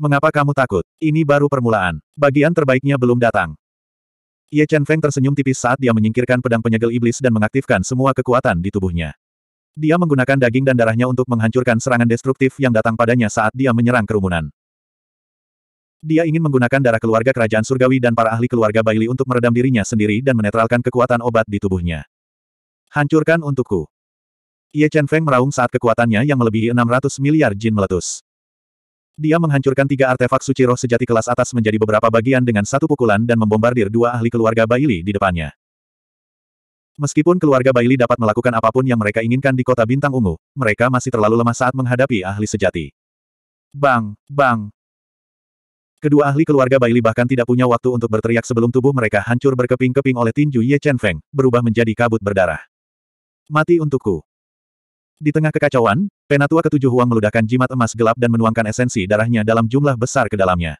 Mengapa kamu takut? Ini baru permulaan. Bagian terbaiknya belum datang. Ye Chen Feng tersenyum tipis saat dia menyingkirkan pedang penyegel iblis dan mengaktifkan semua kekuatan di tubuhnya. Dia menggunakan daging dan darahnya untuk menghancurkan serangan destruktif yang datang padanya saat dia menyerang kerumunan. Dia ingin menggunakan darah keluarga kerajaan surgawi dan para ahli keluarga Baili untuk meredam dirinya sendiri dan menetralkan kekuatan obat di tubuhnya. Hancurkan untukku. Ye Chen Feng meraung saat kekuatannya yang melebihi 600 miliar jin meletus. Dia menghancurkan tiga artefak suci roh sejati kelas atas menjadi beberapa bagian dengan satu pukulan dan membombardir dua ahli keluarga Baili di depannya. Meskipun keluarga Baili dapat melakukan apapun yang mereka inginkan di kota Bintang Ungu, mereka masih terlalu lemah saat menghadapi ahli sejati. Bang, bang. Kedua ahli keluarga Baili bahkan tidak punya waktu untuk berteriak sebelum tubuh mereka hancur berkeping-keping oleh tinju Ye Chen Feng, berubah menjadi kabut berdarah. Mati untukku. Di tengah kekacauan, Penatua ketujuh Huang meludahkan jimat emas gelap dan menuangkan esensi darahnya dalam jumlah besar ke dalamnya.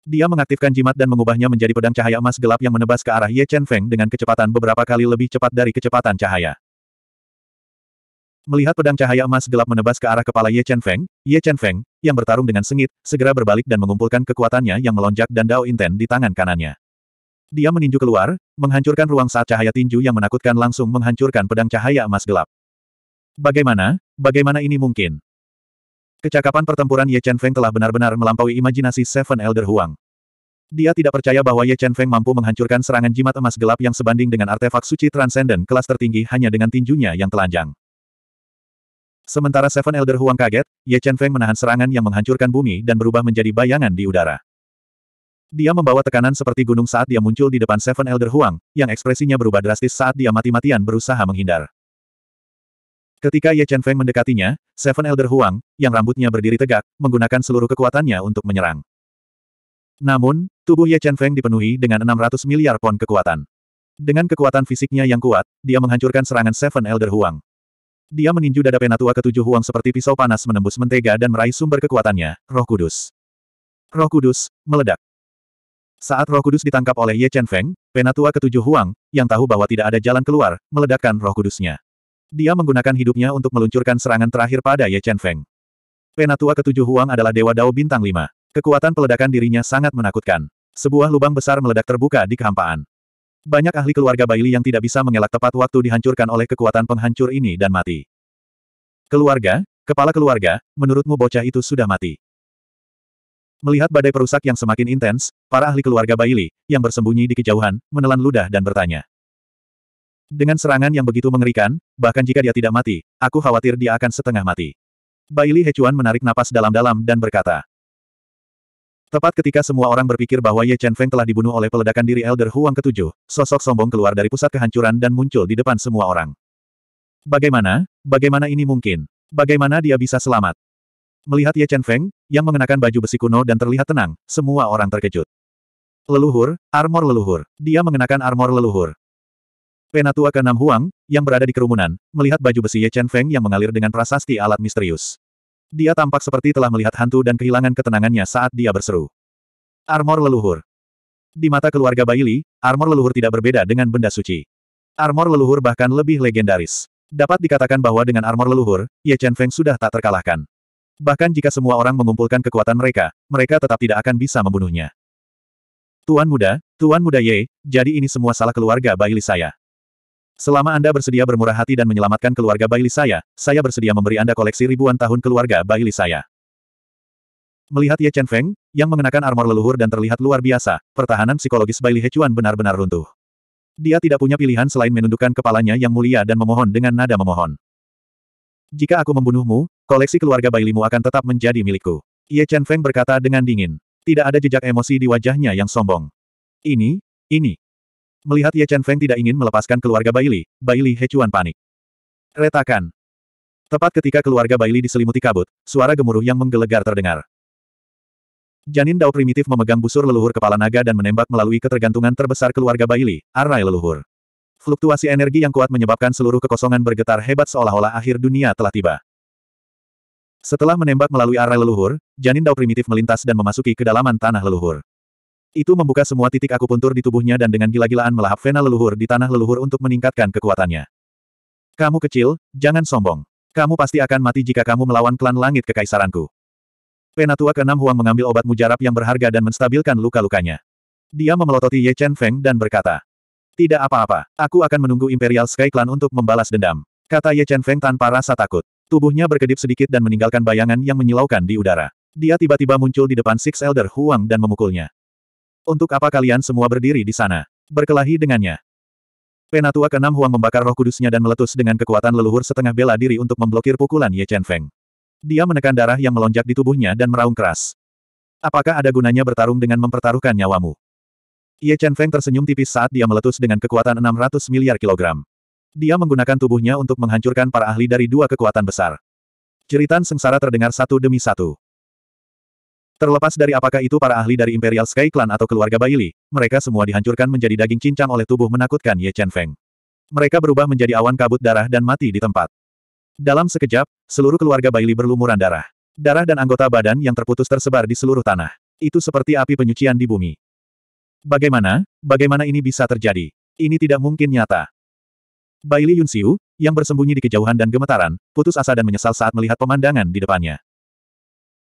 Dia mengaktifkan jimat dan mengubahnya menjadi pedang cahaya emas gelap yang menebas ke arah Ye Chen Feng dengan kecepatan beberapa kali lebih cepat dari kecepatan cahaya. Melihat pedang cahaya emas gelap menebas ke arah kepala Ye Chen Feng, Ye Chen Feng, yang bertarung dengan sengit, segera berbalik dan mengumpulkan kekuatannya yang melonjak dan Dao Inten di tangan kanannya. Dia meninju keluar, menghancurkan ruang saat cahaya tinju yang menakutkan langsung menghancurkan pedang cahaya emas gelap. Bagaimana, Bagaimana ini mungkin? Kecakapan pertempuran Ye Chen Feng telah benar-benar melampaui imajinasi Seven Elder Huang. Dia tidak percaya bahwa Ye Chen Feng mampu menghancurkan serangan jimat emas gelap yang sebanding dengan artefak suci Transcendent kelas tertinggi hanya dengan tinjunya yang telanjang. Sementara Seven Elder Huang kaget, Ye Chen Feng menahan serangan yang menghancurkan bumi dan berubah menjadi bayangan di udara. Dia membawa tekanan seperti gunung saat dia muncul di depan Seven Elder Huang, yang ekspresinya berubah drastis saat dia mati-matian berusaha menghindar. Ketika Ye Chen Feng mendekatinya, Seven Elder Huang, yang rambutnya berdiri tegak, menggunakan seluruh kekuatannya untuk menyerang. Namun, tubuh Ye Chen Feng dipenuhi dengan 600 miliar pon kekuatan. Dengan kekuatan fisiknya yang kuat, dia menghancurkan serangan Seven Elder Huang. Dia meninju dada penatua ketujuh Huang seperti pisau panas menembus mentega dan meraih sumber kekuatannya, roh kudus. Roh kudus, meledak. Saat roh kudus ditangkap oleh Ye Chen Feng, penatua ketujuh Huang, yang tahu bahwa tidak ada jalan keluar, meledakkan roh kudusnya. Dia menggunakan hidupnya untuk meluncurkan serangan terakhir pada Ye Chen Feng. Penatua ketujuh Huang adalah Dewa Dao Bintang lima. Kekuatan peledakan dirinya sangat menakutkan. Sebuah lubang besar meledak terbuka di kehampaan. Banyak ahli keluarga Baili yang tidak bisa mengelak tepat waktu dihancurkan oleh kekuatan penghancur ini dan mati. Keluarga, kepala keluarga, menurutmu bocah itu sudah mati. Melihat badai perusak yang semakin intens, para ahli keluarga Baili, yang bersembunyi di kejauhan, menelan ludah dan bertanya. Dengan serangan yang begitu mengerikan, bahkan jika dia tidak mati, aku khawatir dia akan setengah mati. Baili Hechuan menarik napas dalam-dalam dan berkata. Tepat ketika semua orang berpikir bahwa Ye Chen Feng telah dibunuh oleh peledakan diri Elder Huang ketujuh, sosok sombong keluar dari pusat kehancuran dan muncul di depan semua orang. Bagaimana? Bagaimana ini mungkin? Bagaimana dia bisa selamat? Melihat Ye Chen Feng, yang mengenakan baju besi kuno dan terlihat tenang, semua orang terkejut. Leluhur, armor leluhur. Dia mengenakan armor leluhur. Penatua ke enam Huang, yang berada di kerumunan, melihat baju besi Ye Chen Feng yang mengalir dengan prasasti alat misterius. Dia tampak seperti telah melihat hantu dan kehilangan ketenangannya saat dia berseru. Armor leluhur. Di mata keluarga Baili, armor leluhur tidak berbeda dengan benda suci. Armor leluhur bahkan lebih legendaris. Dapat dikatakan bahwa dengan armor leluhur, Ye Chen Feng sudah tak terkalahkan. Bahkan jika semua orang mengumpulkan kekuatan mereka, mereka tetap tidak akan bisa membunuhnya. Tuan muda, Tuan muda Ye, jadi ini semua salah keluarga Baili saya. Selama Anda bersedia bermurah hati dan menyelamatkan keluarga Baili saya, saya bersedia memberi Anda koleksi ribuan tahun keluarga Baili saya. Melihat Ye Chen Feng, yang mengenakan armor leluhur dan terlihat luar biasa, pertahanan psikologis Baili He Chuan benar-benar runtuh. Dia tidak punya pilihan selain menundukkan kepalanya yang mulia dan memohon dengan nada memohon. Jika aku membunuhmu, koleksi keluarga Bailimu akan tetap menjadi milikku. Ye Chen Feng berkata dengan dingin. Tidak ada jejak emosi di wajahnya yang sombong. Ini, ini, Melihat Ye Chen Feng tidak ingin melepaskan keluarga Baili, Baili Hechuan panik. Retakan. Tepat ketika keluarga Baili diselimuti kabut, suara gemuruh yang menggelegar terdengar. Janin Dao primitif memegang busur leluhur kepala naga dan menembak melalui ketergantungan terbesar keluarga Baili, arai leluhur. Fluktuasi energi yang kuat menyebabkan seluruh kekosongan bergetar hebat seolah-olah akhir dunia telah tiba. Setelah menembak melalui arai leluhur, janin dao primitif melintas dan memasuki kedalaman tanah leluhur. Itu membuka semua titik akupuntur di tubuhnya dan dengan gila-gilaan melahap vena leluhur di tanah leluhur untuk meningkatkan kekuatannya. Kamu kecil, jangan sombong. Kamu pasti akan mati jika kamu melawan klan langit kekaisaranku. Penatua keenam Huang mengambil obat mujarab yang berharga dan menstabilkan luka-lukanya. Dia memelototi Ye Chen Feng dan berkata, Tidak apa-apa, aku akan menunggu Imperial Sky Clan untuk membalas dendam. Kata Ye Chen Feng tanpa rasa takut. Tubuhnya berkedip sedikit dan meninggalkan bayangan yang menyilaukan di udara. Dia tiba-tiba muncul di depan Six Elder Huang dan memukulnya. Untuk apa kalian semua berdiri di sana? Berkelahi dengannya. Penatua keenam Huang membakar roh kudusnya dan meletus dengan kekuatan leluhur setengah bela diri untuk memblokir pukulan Ye Chen Feng. Dia menekan darah yang melonjak di tubuhnya dan meraung keras. Apakah ada gunanya bertarung dengan mempertaruhkan nyawamu? Ye Chen Feng tersenyum tipis saat dia meletus dengan kekuatan 600 miliar kilogram. Dia menggunakan tubuhnya untuk menghancurkan para ahli dari dua kekuatan besar. Ceritan sengsara terdengar satu demi satu. Terlepas dari apakah itu para ahli dari Imperial Sky Clan atau keluarga Baili, mereka semua dihancurkan menjadi daging cincang oleh tubuh menakutkan Ye Chen Feng. Mereka berubah menjadi awan kabut darah dan mati di tempat. Dalam sekejap, seluruh keluarga Baili berlumuran darah. Darah dan anggota badan yang terputus tersebar di seluruh tanah. Itu seperti api penyucian di bumi. Bagaimana, bagaimana ini bisa terjadi? Ini tidak mungkin nyata. Baili Yunxiu, yang bersembunyi di kejauhan dan gemetaran, putus asa dan menyesal saat melihat pemandangan di depannya.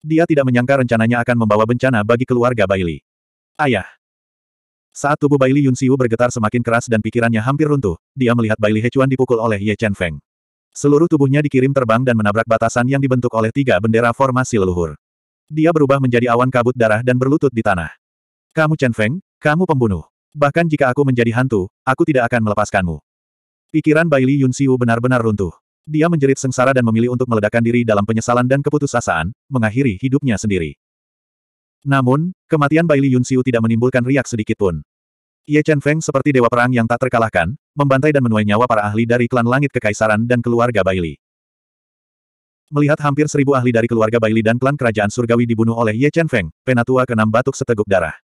Dia tidak menyangka rencananya akan membawa bencana bagi keluarga Baili. Ayah. Saat tubuh Baili Yunsiu bergetar semakin keras dan pikirannya hampir runtuh, dia melihat Baili Hechuan dipukul oleh Ye Chen Feng. Seluruh tubuhnya dikirim terbang dan menabrak batasan yang dibentuk oleh tiga bendera formasi leluhur. Dia berubah menjadi awan kabut darah dan berlutut di tanah. Kamu Chen Feng, kamu pembunuh. Bahkan jika aku menjadi hantu, aku tidak akan melepaskanmu. Pikiran Baili Yunsiu benar-benar runtuh. Dia menjerit sengsara dan memilih untuk meledakkan diri dalam penyesalan dan keputusasaan, mengakhiri hidupnya sendiri. Namun, kematian Bai Li Xiu tidak menimbulkan riak sedikitpun. Ye Chen Feng seperti dewa perang yang tak terkalahkan, membantai dan menuai nyawa para ahli dari klan langit kekaisaran dan keluarga Baili. Melihat hampir seribu ahli dari keluarga Baili dan klan kerajaan surgawi dibunuh oleh Ye Chen Feng, penatua keenam batuk seteguk darah.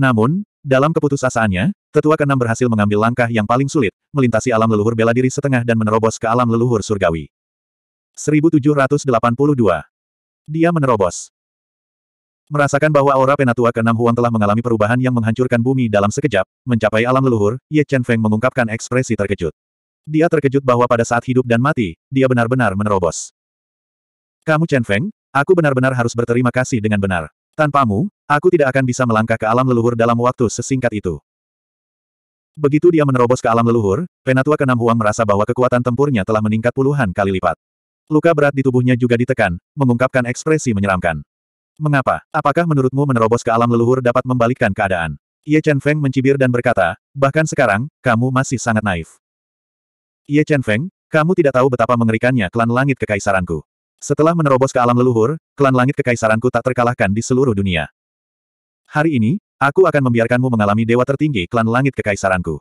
Namun, dalam keputusasaannya, tetua keenam berhasil mengambil langkah yang paling sulit, melintasi alam leluhur bela diri setengah dan menerobos ke alam leluhur surgawi. 1782. Dia menerobos. Merasakan bahwa aura penatua keenam Huang telah mengalami perubahan yang menghancurkan bumi dalam sekejap, mencapai alam leluhur, Ye Chen Feng mengungkapkan ekspresi terkejut. Dia terkejut bahwa pada saat hidup dan mati, dia benar-benar menerobos. Kamu Chen Feng, aku benar-benar harus berterima kasih dengan benar. Tanpamu, aku tidak akan bisa melangkah ke alam leluhur dalam waktu sesingkat itu. Begitu dia menerobos ke alam leluhur, Penatua Kenam Huang merasa bahwa kekuatan tempurnya telah meningkat puluhan kali lipat. Luka berat di tubuhnya juga ditekan, mengungkapkan ekspresi menyeramkan. Mengapa? Apakah menurutmu menerobos ke alam leluhur dapat membalikkan keadaan? Ye Chen Feng mencibir dan berkata, bahkan sekarang, kamu masih sangat naif. Ye Chen Feng, kamu tidak tahu betapa mengerikannya klan langit kekaisaranku. Setelah menerobos ke alam leluhur, klan langit kekaisaranku tak terkalahkan di seluruh dunia. Hari ini, aku akan membiarkanmu mengalami dewa tertinggi klan langit kekaisaranku.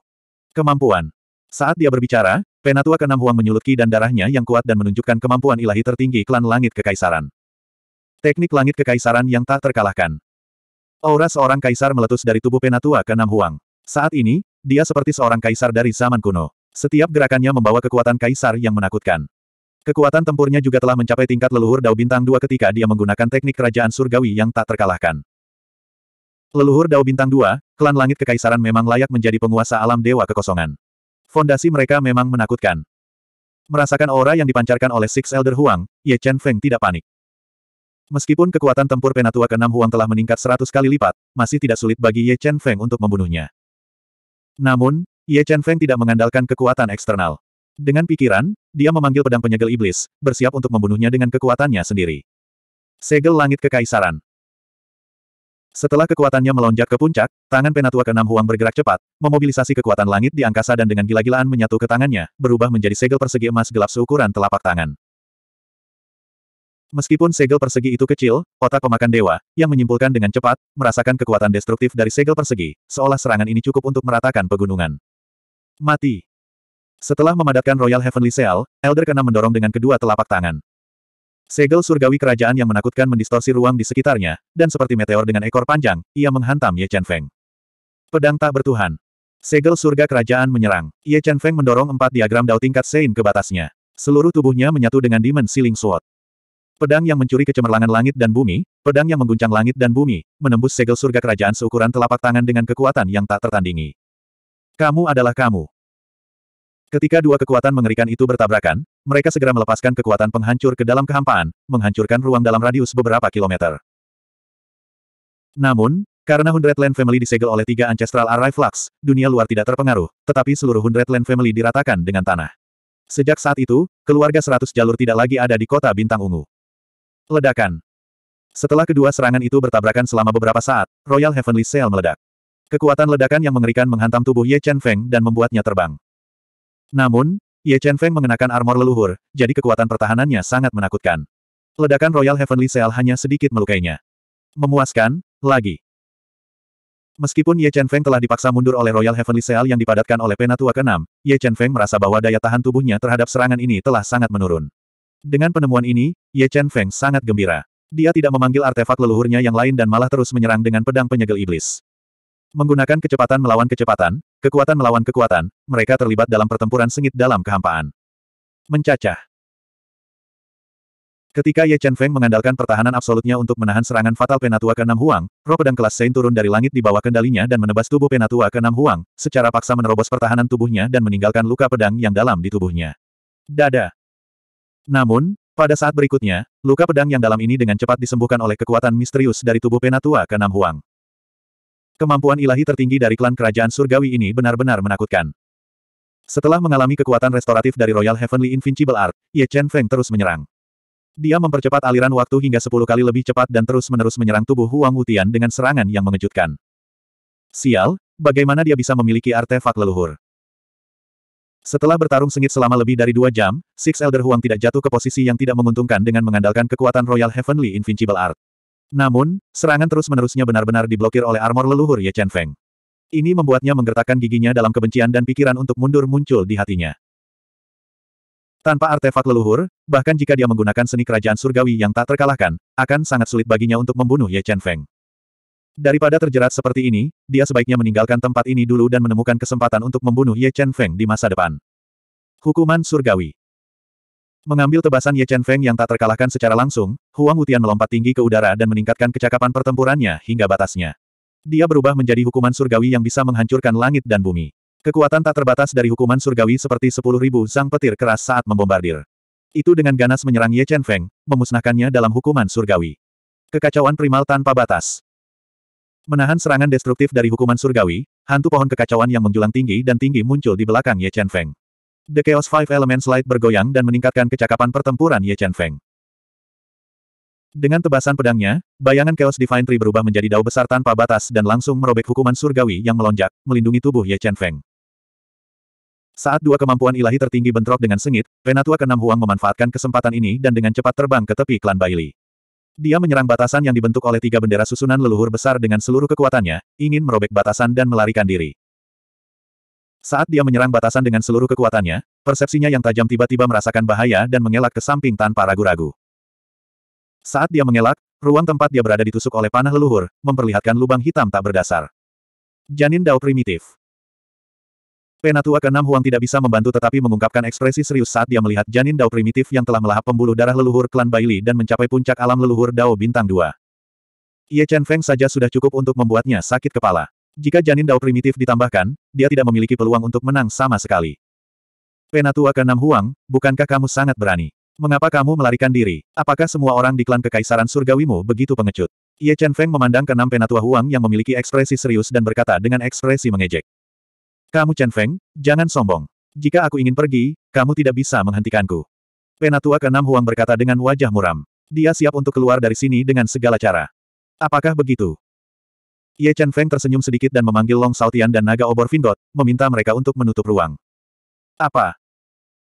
Kemampuan. Saat dia berbicara, penatua keenam Huang menyulutki dan darahnya yang kuat dan menunjukkan kemampuan ilahi tertinggi klan langit kekaisaran. Teknik langit kekaisaran yang tak terkalahkan. Aura seorang kaisar meletus dari tubuh penatua keenam Huang. Saat ini, dia seperti seorang kaisar dari zaman kuno. Setiap gerakannya membawa kekuatan kaisar yang menakutkan. Kekuatan tempurnya juga telah mencapai tingkat leluhur Dao Bintang 2 ketika dia menggunakan teknik kerajaan surgawi yang tak terkalahkan. Leluhur Dao Bintang 2, klan langit kekaisaran memang layak menjadi penguasa alam dewa kekosongan. Fondasi mereka memang menakutkan. Merasakan aura yang dipancarkan oleh Six Elder Huang, Ye Chen Feng tidak panik. Meskipun kekuatan tempur Penatua ke-6 Huang telah meningkat 100 kali lipat, masih tidak sulit bagi Ye Chen Feng untuk membunuhnya. Namun, Ye Chen Feng tidak mengandalkan kekuatan eksternal. Dengan pikiran, dia memanggil pedang penyegel iblis, bersiap untuk membunuhnya dengan kekuatannya sendiri. Segel langit kekaisaran. Setelah kekuatannya melonjak ke puncak, tangan penatua keenam Huang bergerak cepat, memobilisasi kekuatan langit di angkasa dan dengan gila-gilaan menyatu ke tangannya, berubah menjadi segel persegi emas gelap seukuran telapak tangan. Meskipun segel persegi itu kecil, otak pemakan dewa, yang menyimpulkan dengan cepat, merasakan kekuatan destruktif dari segel persegi, seolah serangan ini cukup untuk meratakan pegunungan. Mati. Setelah memadatkan Royal Heavenly Seal, Elder Kena mendorong dengan kedua telapak tangan. Segel surgawi kerajaan yang menakutkan mendistorsi ruang di sekitarnya, dan seperti meteor dengan ekor panjang, ia menghantam Ye Chen Feng. Pedang tak bertuhan. Segel surga kerajaan menyerang. Ye Chen Feng mendorong empat diagram dao tingkat Sein ke batasnya. Seluruh tubuhnya menyatu dengan Demon Sealing Sword. Pedang yang mencuri kecemerlangan langit dan bumi, pedang yang mengguncang langit dan bumi, menembus segel surga kerajaan seukuran telapak tangan dengan kekuatan yang tak tertandingi. Kamu adalah kamu. Ketika dua kekuatan mengerikan itu bertabrakan, mereka segera melepaskan kekuatan penghancur ke dalam kehampaan, menghancurkan ruang dalam radius beberapa kilometer. Namun, karena Hundred Land Family disegel oleh tiga Ancestral Array Flux, dunia luar tidak terpengaruh, tetapi seluruh Hundred Land Family diratakan dengan tanah. Sejak saat itu, keluarga seratus jalur tidak lagi ada di kota Bintang Ungu. Ledakan. Setelah kedua serangan itu bertabrakan selama beberapa saat, Royal Heavenly Sail meledak. Kekuatan ledakan yang mengerikan menghantam tubuh Ye Chen Feng dan membuatnya terbang. Namun, Ye Chen Feng mengenakan armor leluhur, jadi kekuatan pertahanannya sangat menakutkan. Ledakan Royal Heavenly Seal hanya sedikit melukainya. Memuaskan, lagi. Meskipun Ye Chen Feng telah dipaksa mundur oleh Royal Heavenly Seal yang dipadatkan oleh Penatua ke-6, Ye Chen Feng merasa bahwa daya tahan tubuhnya terhadap serangan ini telah sangat menurun. Dengan penemuan ini, Ye Chen Feng sangat gembira. Dia tidak memanggil artefak leluhurnya yang lain dan malah terus menyerang dengan pedang penyegel iblis. Menggunakan kecepatan melawan kecepatan, Kekuatan melawan kekuatan, mereka terlibat dalam pertempuran sengit dalam kehampaan. Mencacah. Ketika Ye Chen Feng mengandalkan pertahanan absolutnya untuk menahan serangan fatal Penatua ke-6 Huang, roh pedang kelas Sein turun dari langit di bawah kendalinya dan menebas tubuh Penatua ke-6 Huang, secara paksa menerobos pertahanan tubuhnya dan meninggalkan luka pedang yang dalam di tubuhnya. Dada. Namun, pada saat berikutnya, luka pedang yang dalam ini dengan cepat disembuhkan oleh kekuatan misterius dari tubuh Penatua ke-6 Huang. Kemampuan ilahi tertinggi dari klan kerajaan surgawi ini benar-benar menakutkan. Setelah mengalami kekuatan restoratif dari Royal Heavenly Invincible Art, Ye Chen Feng terus menyerang. Dia mempercepat aliran waktu hingga 10 kali lebih cepat dan terus-menerus menyerang tubuh Huang Wutian dengan serangan yang mengejutkan. Sial, bagaimana dia bisa memiliki artefak leluhur? Setelah bertarung sengit selama lebih dari dua jam, Six Elder Huang tidak jatuh ke posisi yang tidak menguntungkan dengan mengandalkan kekuatan Royal Heavenly Invincible Art. Namun, serangan terus-menerusnya benar-benar diblokir oleh armor leluhur Ye Chen Feng. Ini membuatnya menggertakkan giginya dalam kebencian dan pikiran untuk mundur muncul di hatinya. Tanpa artefak leluhur, bahkan jika dia menggunakan seni kerajaan surgawi yang tak terkalahkan, akan sangat sulit baginya untuk membunuh Ye Chen Feng. Daripada terjerat seperti ini, dia sebaiknya meninggalkan tempat ini dulu dan menemukan kesempatan untuk membunuh Ye Chen Feng di masa depan. Hukuman Surgawi Mengambil tebasan Ye Chen Feng yang tak terkalahkan secara langsung, Huang Wutian melompat tinggi ke udara dan meningkatkan kecakapan pertempurannya hingga batasnya. Dia berubah menjadi hukuman surgawi yang bisa menghancurkan langit dan bumi. Kekuatan tak terbatas dari hukuman surgawi seperti sepuluh ribu sang petir keras saat membombardir. Itu dengan ganas menyerang Ye Chen Feng, memusnahkannya dalam hukuman surgawi. Kekacauan primal tanpa batas. Menahan serangan destruktif dari hukuman surgawi, hantu pohon kekacauan yang menjulang tinggi dan tinggi muncul di belakang Ye Chen Feng. The Chaos Five Elements Light bergoyang dan meningkatkan kecakapan pertempuran Ye Chen Feng. Dengan tebasan pedangnya, bayangan Chaos Divine Tree berubah menjadi dao besar tanpa batas dan langsung merobek hukuman surgawi yang melonjak, melindungi tubuh Ye Chen Feng. Saat dua kemampuan ilahi tertinggi bentrok dengan sengit, Penatua Kenam Huang memanfaatkan kesempatan ini dan dengan cepat terbang ke tepi klan Baili. Dia menyerang batasan yang dibentuk oleh tiga bendera susunan leluhur besar dengan seluruh kekuatannya, ingin merobek batasan dan melarikan diri. Saat dia menyerang batasan dengan seluruh kekuatannya, persepsinya yang tajam tiba-tiba merasakan bahaya dan mengelak ke samping tanpa ragu-ragu. Saat dia mengelak, ruang tempat dia berada ditusuk oleh panah leluhur, memperlihatkan lubang hitam tak berdasar. Janin Dao primitif. Penatua ke-6 Huang tidak bisa membantu tetapi mengungkapkan ekspresi serius saat dia melihat janin Dao primitif yang telah melahap pembuluh darah leluhur klan Baili dan mencapai puncak alam leluhur Dao bintang 2. Ye Chen Feng saja sudah cukup untuk membuatnya sakit kepala. Jika janin dao primitif ditambahkan, dia tidak memiliki peluang untuk menang sama sekali. Penatua ke Huang, bukankah kamu sangat berani? Mengapa kamu melarikan diri? Apakah semua orang di klan Kekaisaran Surgawimu begitu pengecut? Ye Chen Feng memandang keenam penatua Huang yang memiliki ekspresi serius dan berkata dengan ekspresi mengejek. Kamu Chen Feng, jangan sombong. Jika aku ingin pergi, kamu tidak bisa menghentikanku. Penatua keenam Huang berkata dengan wajah muram. Dia siap untuk keluar dari sini dengan segala cara. Apakah begitu? Ye Chen Feng tersenyum sedikit dan memanggil Long Saltian dan naga obor Vindot, meminta mereka untuk menutup ruang. Apa?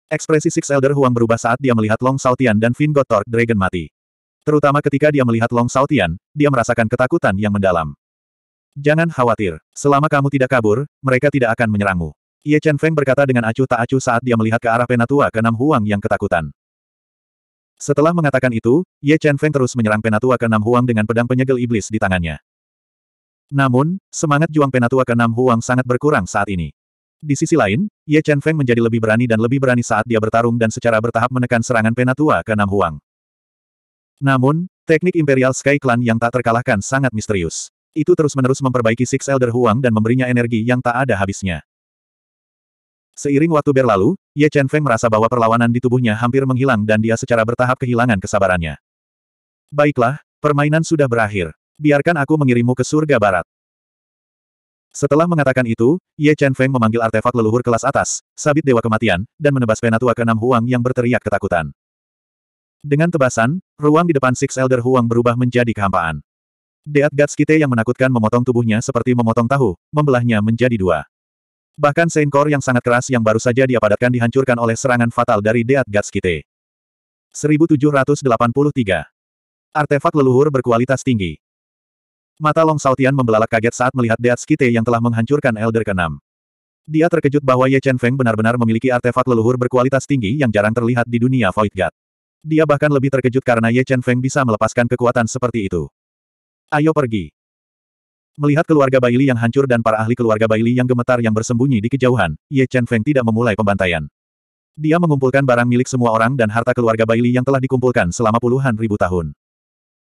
Ekspresi Six Elder Huang berubah saat dia melihat Long Saltian dan Vindot Torque Dragon mati. Terutama ketika dia melihat Long Saltian, dia merasakan ketakutan yang mendalam. Jangan khawatir, selama kamu tidak kabur, mereka tidak akan menyerangmu. Ye Chen Feng berkata dengan acuh tak acuh saat dia melihat ke arah penatua keenam Huang yang ketakutan. Setelah mengatakan itu, Ye Chen Feng terus menyerang penatua keenam Huang dengan pedang penyegel iblis di tangannya. Namun, semangat Juang Penatua ke-6 Huang sangat berkurang saat ini. Di sisi lain, Ye Chen Feng menjadi lebih berani dan lebih berani saat dia bertarung dan secara bertahap menekan serangan Penatua ke-6 Huang. Namun, teknik Imperial Sky Clan yang tak terkalahkan sangat misterius. Itu terus-menerus memperbaiki Six Elder Huang dan memberinya energi yang tak ada habisnya. Seiring waktu berlalu, Ye Chen Feng merasa bahwa perlawanan di tubuhnya hampir menghilang dan dia secara bertahap kehilangan kesabarannya. Baiklah, permainan sudah berakhir. Biarkan aku mengirimmu ke surga barat. Setelah mengatakan itu, Ye Chen Feng memanggil artefak leluhur kelas atas, sabit dewa kematian, dan menebas penatua keenam Huang yang berteriak ketakutan. Dengan tebasan, ruang di depan Six Elder Huang berubah menjadi kehampaan. Deat Kite yang menakutkan memotong tubuhnya seperti memotong tahu, membelahnya menjadi dua. Bahkan Core yang sangat keras yang baru saja dia dihancurkan oleh serangan fatal dari Deat Kite. 1783. Artefak leluhur berkualitas tinggi. Mata Long Sautian membelalak kaget saat melihat Deat Skite yang telah menghancurkan Elder ke Dia terkejut bahwa Ye Chen Feng benar-benar memiliki artefak leluhur berkualitas tinggi yang jarang terlihat di dunia Void God. Dia bahkan lebih terkejut karena Ye Chen Feng bisa melepaskan kekuatan seperti itu. Ayo pergi. Melihat keluarga Baili yang hancur dan para ahli keluarga Baili yang gemetar yang bersembunyi di kejauhan, Ye Chen Feng tidak memulai pembantaian. Dia mengumpulkan barang milik semua orang dan harta keluarga Baili yang telah dikumpulkan selama puluhan ribu tahun.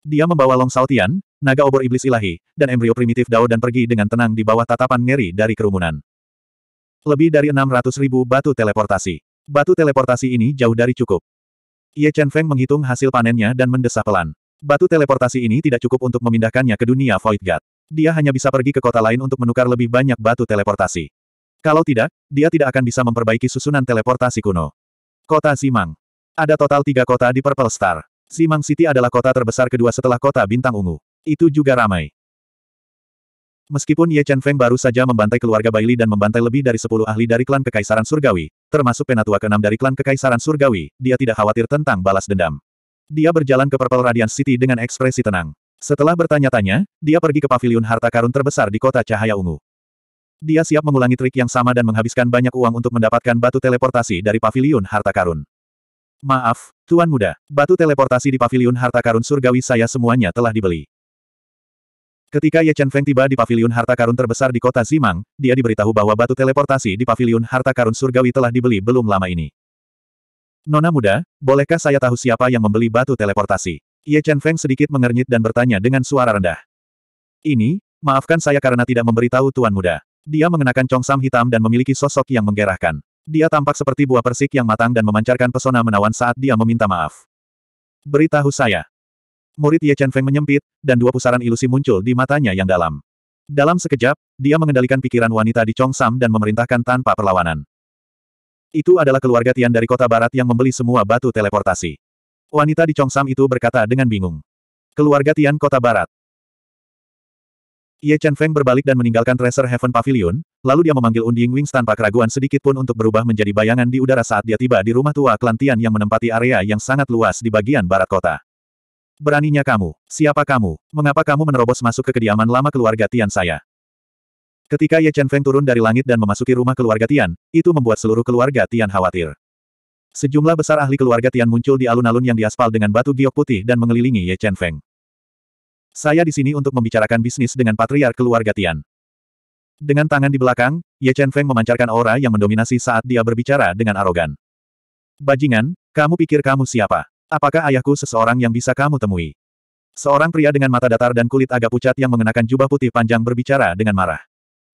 Dia membawa Long Saltian, naga obor iblis ilahi, dan embrio primitif Dao dan pergi dengan tenang di bawah tatapan ngeri dari kerumunan. Lebih dari 600 ribu batu teleportasi. Batu teleportasi ini jauh dari cukup. Ye Chen Feng menghitung hasil panennya dan mendesah pelan. Batu teleportasi ini tidak cukup untuk memindahkannya ke dunia Void God. Dia hanya bisa pergi ke kota lain untuk menukar lebih banyak batu teleportasi. Kalau tidak, dia tidak akan bisa memperbaiki susunan teleportasi kuno. Kota Simang. Ada total tiga kota di Purple Star. Simang City adalah kota terbesar kedua setelah kota Bintang Ungu. Itu juga ramai. Meskipun Ye Chen Feng baru saja membantai keluarga Bailey dan membantai lebih dari 10 ahli dari klan Kekaisaran Surgawi, termasuk penatua keenam dari klan Kekaisaran Surgawi, dia tidak khawatir tentang balas dendam. Dia berjalan ke Purple Radiance City dengan ekspresi tenang. Setelah bertanya-tanya, dia pergi ke paviliun harta karun terbesar di kota Cahaya Ungu. Dia siap mengulangi trik yang sama dan menghabiskan banyak uang untuk mendapatkan batu teleportasi dari paviliun harta karun. Maaf, Tuan Muda, batu teleportasi di paviliun harta karun surgawi saya semuanya telah dibeli. Ketika Ye Chen Feng tiba di paviliun harta karun terbesar di kota Zimang, dia diberitahu bahwa batu teleportasi di paviliun harta karun surgawi telah dibeli belum lama ini. Nona muda, bolehkah saya tahu siapa yang membeli batu teleportasi? Ye Chen Feng sedikit mengernyit dan bertanya dengan suara rendah. Ini, maafkan saya karena tidak memberitahu Tuan Muda. Dia mengenakan congsam hitam dan memiliki sosok yang menggerahkan. Dia tampak seperti buah persik yang matang dan memancarkan pesona menawan saat dia meminta maaf. Beritahu saya. Murid Ye Chen Feng menyempit, dan dua pusaran ilusi muncul di matanya yang dalam. Dalam sekejap, dia mengendalikan pikiran wanita di Chong Sam dan memerintahkan tanpa perlawanan. Itu adalah keluarga Tian dari kota barat yang membeli semua batu teleportasi. Wanita di Chong Sam itu berkata dengan bingung. Keluarga Tian kota barat. Ye Chen Feng berbalik dan meninggalkan Treasure Heaven Pavilion, lalu dia memanggil Unding Wings tanpa keraguan sedikit pun untuk berubah menjadi bayangan di udara saat dia tiba di rumah tua Klantian yang menempati area yang sangat luas di bagian barat kota. Beraninya kamu, siapa kamu, mengapa kamu menerobos masuk ke kediaman lama keluarga Tian saya? Ketika Ye Chen Feng turun dari langit dan memasuki rumah keluarga Tian, itu membuat seluruh keluarga Tian khawatir. Sejumlah besar ahli keluarga Tian muncul di alun-alun yang diaspal dengan batu giok putih dan mengelilingi Ye Chen Feng. Saya di sini untuk membicarakan bisnis dengan patriar keluarga Tian. Dengan tangan di belakang, Ye Chen Feng memancarkan aura yang mendominasi saat dia berbicara dengan arogan. Bajingan, kamu pikir kamu siapa? Apakah ayahku seseorang yang bisa kamu temui? Seorang pria dengan mata datar dan kulit agak pucat yang mengenakan jubah putih panjang berbicara dengan marah.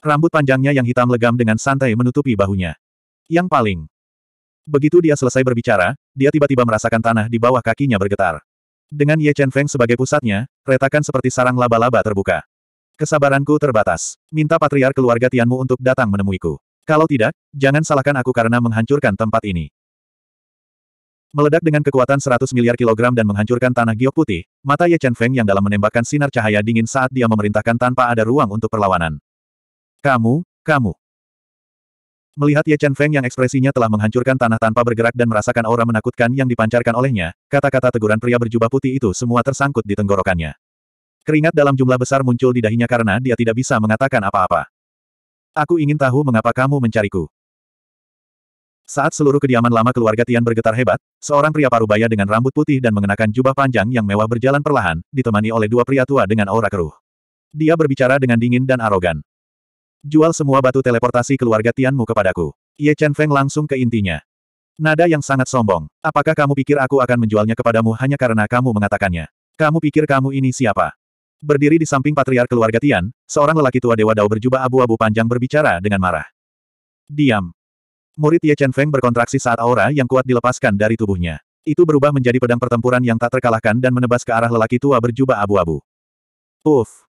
Rambut panjangnya yang hitam legam dengan santai menutupi bahunya. Yang paling. Begitu dia selesai berbicara, dia tiba-tiba merasakan tanah di bawah kakinya bergetar. Dengan Ye Chen Feng sebagai pusatnya, retakan seperti sarang laba-laba terbuka. Kesabaranku terbatas. Minta patriar keluarga Tianmu untuk datang menemuiku. Kalau tidak, jangan salahkan aku karena menghancurkan tempat ini. Meledak dengan kekuatan 100 miliar kilogram dan menghancurkan tanah giok putih, mata Ye Chen Feng yang dalam menembakkan sinar cahaya dingin saat dia memerintahkan tanpa ada ruang untuk perlawanan. Kamu, kamu. Melihat Ye Chen Feng yang ekspresinya telah menghancurkan tanah tanpa bergerak dan merasakan aura menakutkan yang dipancarkan olehnya, kata-kata teguran pria berjubah putih itu semua tersangkut di tenggorokannya. Keringat dalam jumlah besar muncul di dahinya karena dia tidak bisa mengatakan apa-apa. Aku ingin tahu mengapa kamu mencariku. Saat seluruh kediaman lama keluarga Tian bergetar hebat, seorang pria paruh baya dengan rambut putih dan mengenakan jubah panjang yang mewah berjalan perlahan, ditemani oleh dua pria tua dengan aura keruh. Dia berbicara dengan dingin dan arogan. Jual semua batu teleportasi keluarga Tianmu kepadaku. Ye Chen Feng langsung ke intinya. Nada yang sangat sombong. Apakah kamu pikir aku akan menjualnya kepadamu hanya karena kamu mengatakannya? Kamu pikir kamu ini siapa? Berdiri di samping patriar keluarga Tian, seorang lelaki tua Dewa Dao berjubah abu-abu panjang berbicara dengan marah. Diam. Murid Ye Chen Feng berkontraksi saat aura yang kuat dilepaskan dari tubuhnya. Itu berubah menjadi pedang pertempuran yang tak terkalahkan dan menebas ke arah lelaki tua berjubah abu-abu. Uff!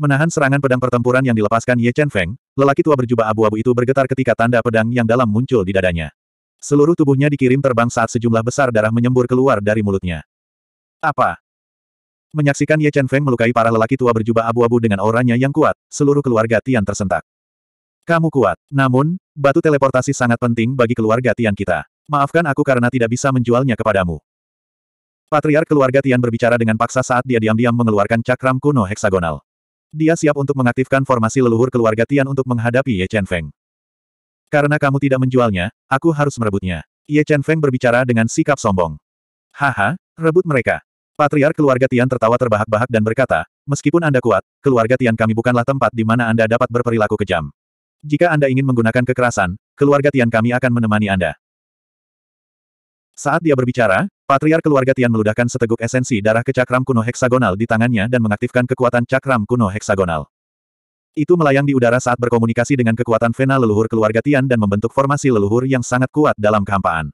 Menahan serangan pedang pertempuran yang dilepaskan Ye Chen Feng, lelaki tua berjubah abu-abu itu bergetar ketika tanda pedang yang dalam muncul di dadanya. Seluruh tubuhnya dikirim terbang saat sejumlah besar darah menyembur keluar dari mulutnya. Apa? Menyaksikan Ye Chen Feng melukai para lelaki tua berjubah abu-abu dengan auranya yang kuat, seluruh keluarga Tian tersentak. Kamu kuat. Namun, batu teleportasi sangat penting bagi keluarga Tian kita. Maafkan aku karena tidak bisa menjualnya kepadamu. Patriark keluarga Tian berbicara dengan paksa saat dia diam-diam mengeluarkan cakram kuno heksagonal. Dia siap untuk mengaktifkan formasi leluhur keluarga Tian untuk menghadapi Ye Chen Feng. Karena kamu tidak menjualnya, aku harus merebutnya. Ye Chen Feng berbicara dengan sikap sombong. Haha, rebut mereka. Patriar keluarga Tian tertawa terbahak-bahak dan berkata, meskipun Anda kuat, keluarga Tian kami bukanlah tempat di mana Anda dapat berperilaku kejam. Jika Anda ingin menggunakan kekerasan, keluarga Tian kami akan menemani Anda. Saat dia berbicara, Patriar keluarga Tian meludahkan seteguk esensi darah ke cakram kuno heksagonal di tangannya dan mengaktifkan kekuatan cakram kuno heksagonal. Itu melayang di udara saat berkomunikasi dengan kekuatan vena leluhur keluarga Tian dan membentuk formasi leluhur yang sangat kuat dalam kehampaan.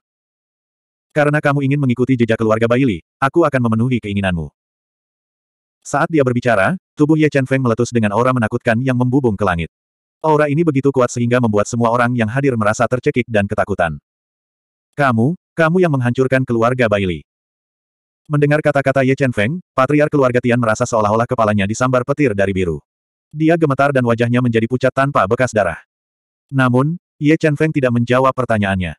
Karena kamu ingin mengikuti jejak keluarga Baili, aku akan memenuhi keinginanmu. Saat dia berbicara, tubuh Ye Chen Feng meletus dengan aura menakutkan yang membubung ke langit. Aura ini begitu kuat sehingga membuat semua orang yang hadir merasa tercekik dan ketakutan. Kamu, kamu yang menghancurkan keluarga Baili. Mendengar kata-kata Ye Chen Feng, patriar keluarga Tian merasa seolah-olah kepalanya disambar petir dari biru. Dia gemetar dan wajahnya menjadi pucat tanpa bekas darah. Namun, Ye Chen Feng tidak menjawab pertanyaannya.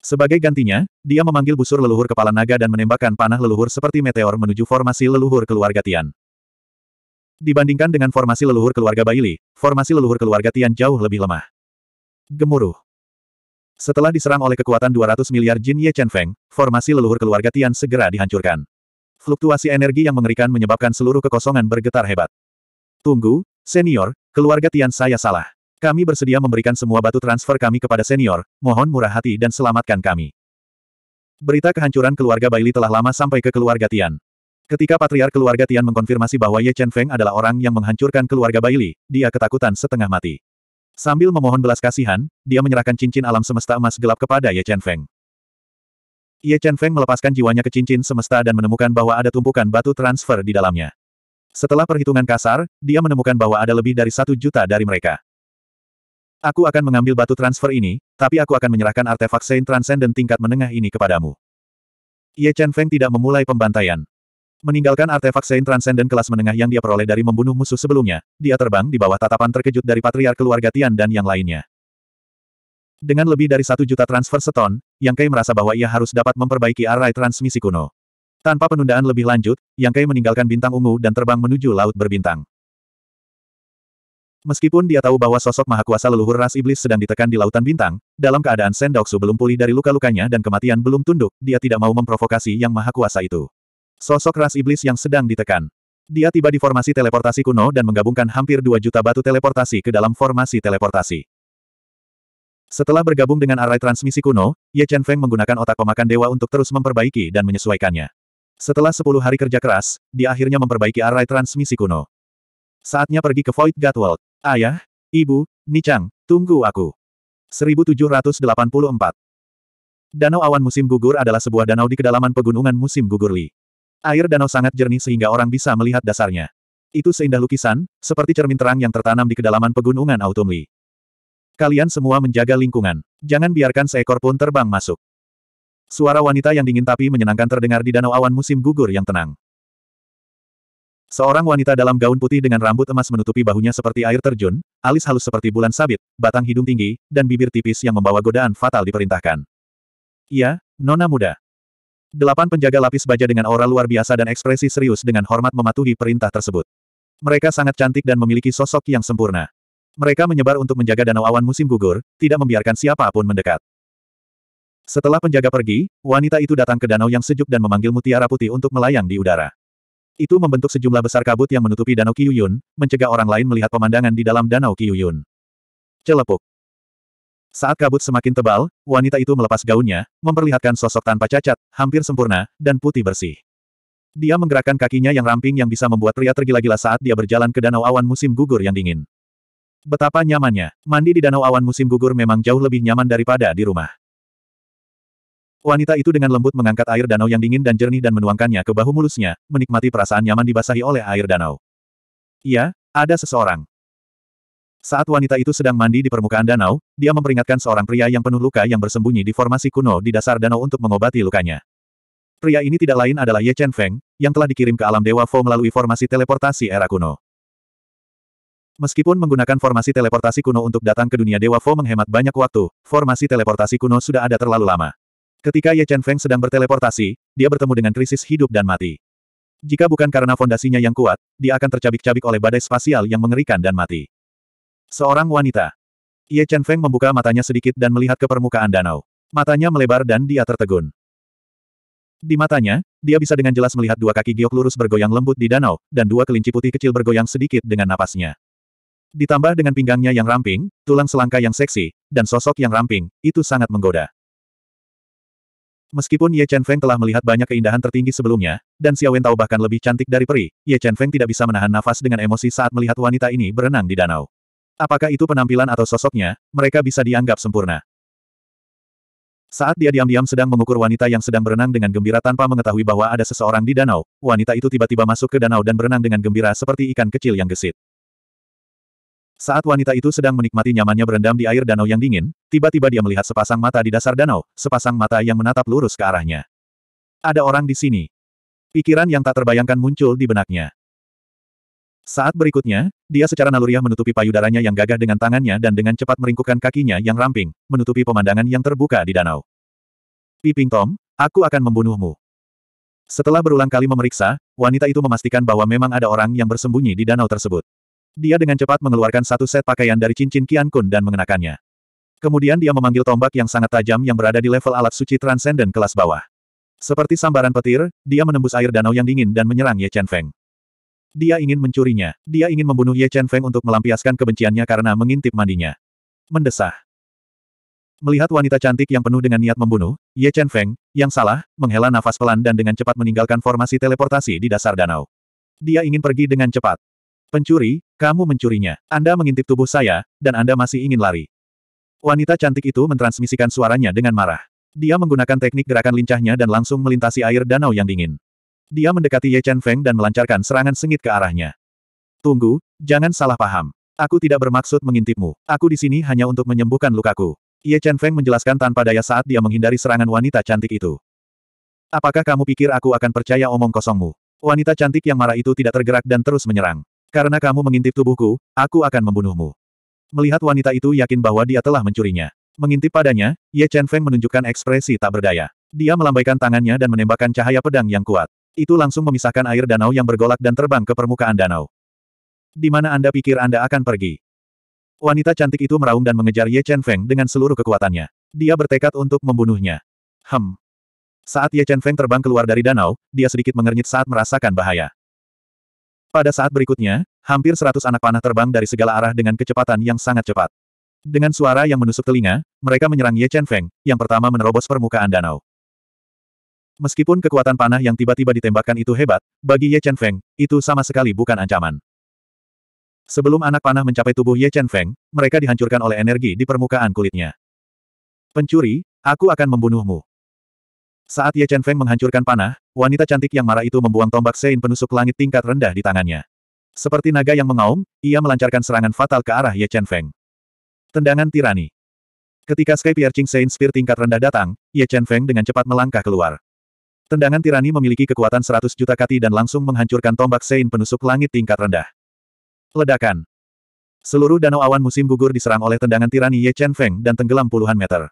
Sebagai gantinya, dia memanggil busur leluhur kepala naga dan menembakkan panah leluhur seperti meteor menuju formasi leluhur keluarga Tian. Dibandingkan dengan formasi leluhur keluarga Baili, formasi leluhur keluarga Tian jauh lebih lemah. Gemuruh. Setelah diserang oleh kekuatan 200 miliar Jin Ye Chen Feng, formasi leluhur keluarga Tian segera dihancurkan. Fluktuasi energi yang mengerikan menyebabkan seluruh kekosongan bergetar hebat. Tunggu, senior, keluarga Tian saya salah. Kami bersedia memberikan semua batu transfer kami kepada senior, mohon murah hati dan selamatkan kami. Berita kehancuran keluarga Baili telah lama sampai ke keluarga Tian. Ketika Patriar keluarga Tian mengkonfirmasi bahwa Ye Chen Feng adalah orang yang menghancurkan keluarga Baili, dia ketakutan setengah mati. Sambil memohon belas kasihan, dia menyerahkan cincin alam semesta emas gelap kepada Ye Chen Feng. Ye Chen Feng melepaskan jiwanya ke cincin semesta dan menemukan bahwa ada tumpukan batu transfer di dalamnya. Setelah perhitungan kasar, dia menemukan bahwa ada lebih dari satu juta dari mereka. Aku akan mengambil batu transfer ini, tapi aku akan menyerahkan artefak Saint Transcendent tingkat menengah ini kepadamu. Ye Chen Feng tidak memulai pembantaian. Meninggalkan artefak Saint Transcendent kelas menengah yang dia peroleh dari membunuh musuh sebelumnya, dia terbang di bawah tatapan terkejut dari patriark keluarga Tian dan yang lainnya. Dengan lebih dari satu juta transfer seton, Yang Kai merasa bahwa ia harus dapat memperbaiki arai transmisi kuno. Tanpa penundaan lebih lanjut, Yang Kai meninggalkan bintang ungu dan terbang menuju laut berbintang. Meskipun dia tahu bahwa sosok maha kuasa leluhur ras iblis sedang ditekan di lautan bintang, dalam keadaan Sendoksu belum pulih dari luka-lukanya dan kematian belum tunduk, dia tidak mau memprovokasi yang maha kuasa itu. Sosok ras iblis yang sedang ditekan. Dia tiba di formasi teleportasi kuno dan menggabungkan hampir 2 juta batu teleportasi ke dalam formasi teleportasi. Setelah bergabung dengan array transmisi kuno, Ye Chen Feng menggunakan otak pemakan dewa untuk terus memperbaiki dan menyesuaikannya. Setelah 10 hari kerja keras, dia akhirnya memperbaiki array transmisi kuno. Saatnya pergi ke Void God World. Ayah, Ibu, Nichang, tunggu aku. 1784 Danau awan musim gugur adalah sebuah danau di kedalaman pegunungan musim gugur Li. Air danau sangat jernih sehingga orang bisa melihat dasarnya. Itu seindah lukisan, seperti cermin terang yang tertanam di kedalaman pegunungan Autumnli. Kalian semua menjaga lingkungan. Jangan biarkan seekor pun terbang masuk. Suara wanita yang dingin tapi menyenangkan terdengar di danau awan musim gugur yang tenang. Seorang wanita dalam gaun putih dengan rambut emas menutupi bahunya seperti air terjun, alis halus seperti bulan sabit, batang hidung tinggi, dan bibir tipis yang membawa godaan fatal diperintahkan. Iya, nona muda. Delapan penjaga lapis baja dengan aura luar biasa dan ekspresi serius dengan hormat mematuhi perintah tersebut. Mereka sangat cantik dan memiliki sosok yang sempurna. Mereka menyebar untuk menjaga danau awan musim gugur, tidak membiarkan siapapun mendekat. Setelah penjaga pergi, wanita itu datang ke danau yang sejuk dan memanggil mutiara putih untuk melayang di udara. Itu membentuk sejumlah besar kabut yang menutupi danau Kiyuyun, mencegah orang lain melihat pemandangan di dalam danau Kiyuyun. Celepuk. Saat kabut semakin tebal, wanita itu melepas gaunnya, memperlihatkan sosok tanpa cacat, hampir sempurna, dan putih bersih. Dia menggerakkan kakinya yang ramping yang bisa membuat pria tergila-gila saat dia berjalan ke danau awan musim gugur yang dingin. Betapa nyamannya, mandi di danau awan musim gugur memang jauh lebih nyaman daripada di rumah. Wanita itu dengan lembut mengangkat air danau yang dingin dan jernih dan menuangkannya ke bahu mulusnya, menikmati perasaan nyaman dibasahi oleh air danau. Iya, ada seseorang. Saat wanita itu sedang mandi di permukaan danau, dia memperingatkan seorang pria yang penuh luka yang bersembunyi di formasi kuno di dasar danau untuk mengobati lukanya. Pria ini tidak lain adalah Ye Chen Feng, yang telah dikirim ke alam dewa Fo melalui formasi teleportasi era kuno. Meskipun menggunakan formasi teleportasi kuno untuk datang ke dunia dewa Fo menghemat banyak waktu, formasi teleportasi kuno sudah ada terlalu lama. Ketika Ye Chen Feng sedang berteleportasi, dia bertemu dengan krisis hidup dan mati. Jika bukan karena fondasinya yang kuat, dia akan tercabik-cabik oleh badai spasial yang mengerikan dan mati. Seorang wanita. Ye Chen Feng membuka matanya sedikit dan melihat ke permukaan danau. Matanya melebar dan dia tertegun. Di matanya, dia bisa dengan jelas melihat dua kaki giok lurus bergoyang lembut di danau, dan dua kelinci putih kecil bergoyang sedikit dengan napasnya. Ditambah dengan pinggangnya yang ramping, tulang selangka yang seksi, dan sosok yang ramping, itu sangat menggoda. Meskipun Ye Chen Feng telah melihat banyak keindahan tertinggi sebelumnya, dan Xiao Wen Tao bahkan lebih cantik dari peri, Ye Chen Feng tidak bisa menahan nafas dengan emosi saat melihat wanita ini berenang di danau. Apakah itu penampilan atau sosoknya, mereka bisa dianggap sempurna. Saat dia diam-diam sedang mengukur wanita yang sedang berenang dengan gembira tanpa mengetahui bahwa ada seseorang di danau, wanita itu tiba-tiba masuk ke danau dan berenang dengan gembira seperti ikan kecil yang gesit. Saat wanita itu sedang menikmati nyamannya berendam di air danau yang dingin, tiba-tiba dia melihat sepasang mata di dasar danau, sepasang mata yang menatap lurus ke arahnya. Ada orang di sini. Pikiran yang tak terbayangkan muncul di benaknya. Saat berikutnya, dia secara naluriah menutupi payudaranya yang gagah dengan tangannya dan dengan cepat meringkukkan kakinya yang ramping, menutupi pemandangan yang terbuka di danau. Piping Tom, aku akan membunuhmu. Setelah berulang kali memeriksa, wanita itu memastikan bahwa memang ada orang yang bersembunyi di danau tersebut. Dia dengan cepat mengeluarkan satu set pakaian dari cincin Kian Kun dan mengenakannya. Kemudian dia memanggil tombak yang sangat tajam yang berada di level alat suci transenden kelas bawah. Seperti sambaran petir, dia menembus air danau yang dingin dan menyerang Ye Chen Feng. Dia ingin mencurinya. Dia ingin membunuh Ye Chen Feng untuk melampiaskan kebenciannya karena mengintip mandinya. Mendesah. Melihat wanita cantik yang penuh dengan niat membunuh, Ye Chen Feng, yang salah, menghela nafas pelan dan dengan cepat meninggalkan formasi teleportasi di dasar danau. Dia ingin pergi dengan cepat. Pencuri, kamu mencurinya. Anda mengintip tubuh saya, dan Anda masih ingin lari. Wanita cantik itu mentransmisikan suaranya dengan marah. Dia menggunakan teknik gerakan lincahnya dan langsung melintasi air danau yang dingin. Dia mendekati Ye Chen Feng dan melancarkan serangan sengit ke arahnya. Tunggu, jangan salah paham. Aku tidak bermaksud mengintipmu. Aku di sini hanya untuk menyembuhkan lukaku. Ye Chen Feng menjelaskan tanpa daya saat dia menghindari serangan wanita cantik itu. Apakah kamu pikir aku akan percaya omong kosongmu? Wanita cantik yang marah itu tidak tergerak dan terus menyerang. Karena kamu mengintip tubuhku, aku akan membunuhmu. Melihat wanita itu yakin bahwa dia telah mencurinya. Mengintip padanya, Ye Chen Feng menunjukkan ekspresi tak berdaya. Dia melambaikan tangannya dan menembakkan cahaya pedang yang kuat itu langsung memisahkan air danau yang bergolak dan terbang ke permukaan danau. Di mana Anda pikir Anda akan pergi? Wanita cantik itu meraung dan mengejar Ye Chen Feng dengan seluruh kekuatannya. Dia bertekad untuk membunuhnya. Hem. Saat Ye Chen Feng terbang keluar dari danau, dia sedikit mengernyit saat merasakan bahaya. Pada saat berikutnya, hampir seratus anak panah terbang dari segala arah dengan kecepatan yang sangat cepat. Dengan suara yang menusuk telinga, mereka menyerang Ye Chen Feng, yang pertama menerobos permukaan danau. Meskipun kekuatan panah yang tiba-tiba ditembakkan itu hebat, bagi Ye Chen Feng, itu sama sekali bukan ancaman. Sebelum anak panah mencapai tubuh Ye Chen Feng, mereka dihancurkan oleh energi di permukaan kulitnya. Pencuri, aku akan membunuhmu. Saat Ye Chen Feng menghancurkan panah, wanita cantik yang marah itu membuang tombak Sein penusuk langit tingkat rendah di tangannya. Seperti naga yang mengaum, ia melancarkan serangan fatal ke arah Ye Chen Feng. Tendangan tirani. Ketika Sky Piercing Saint Spear tingkat rendah datang, Ye Chen Feng dengan cepat melangkah keluar. Tendangan tirani memiliki kekuatan 100 juta kati dan langsung menghancurkan tombak Sein penusuk langit tingkat rendah. Ledakan. Seluruh danau awan musim gugur diserang oleh tendangan tirani Ye Chen Feng dan tenggelam puluhan meter.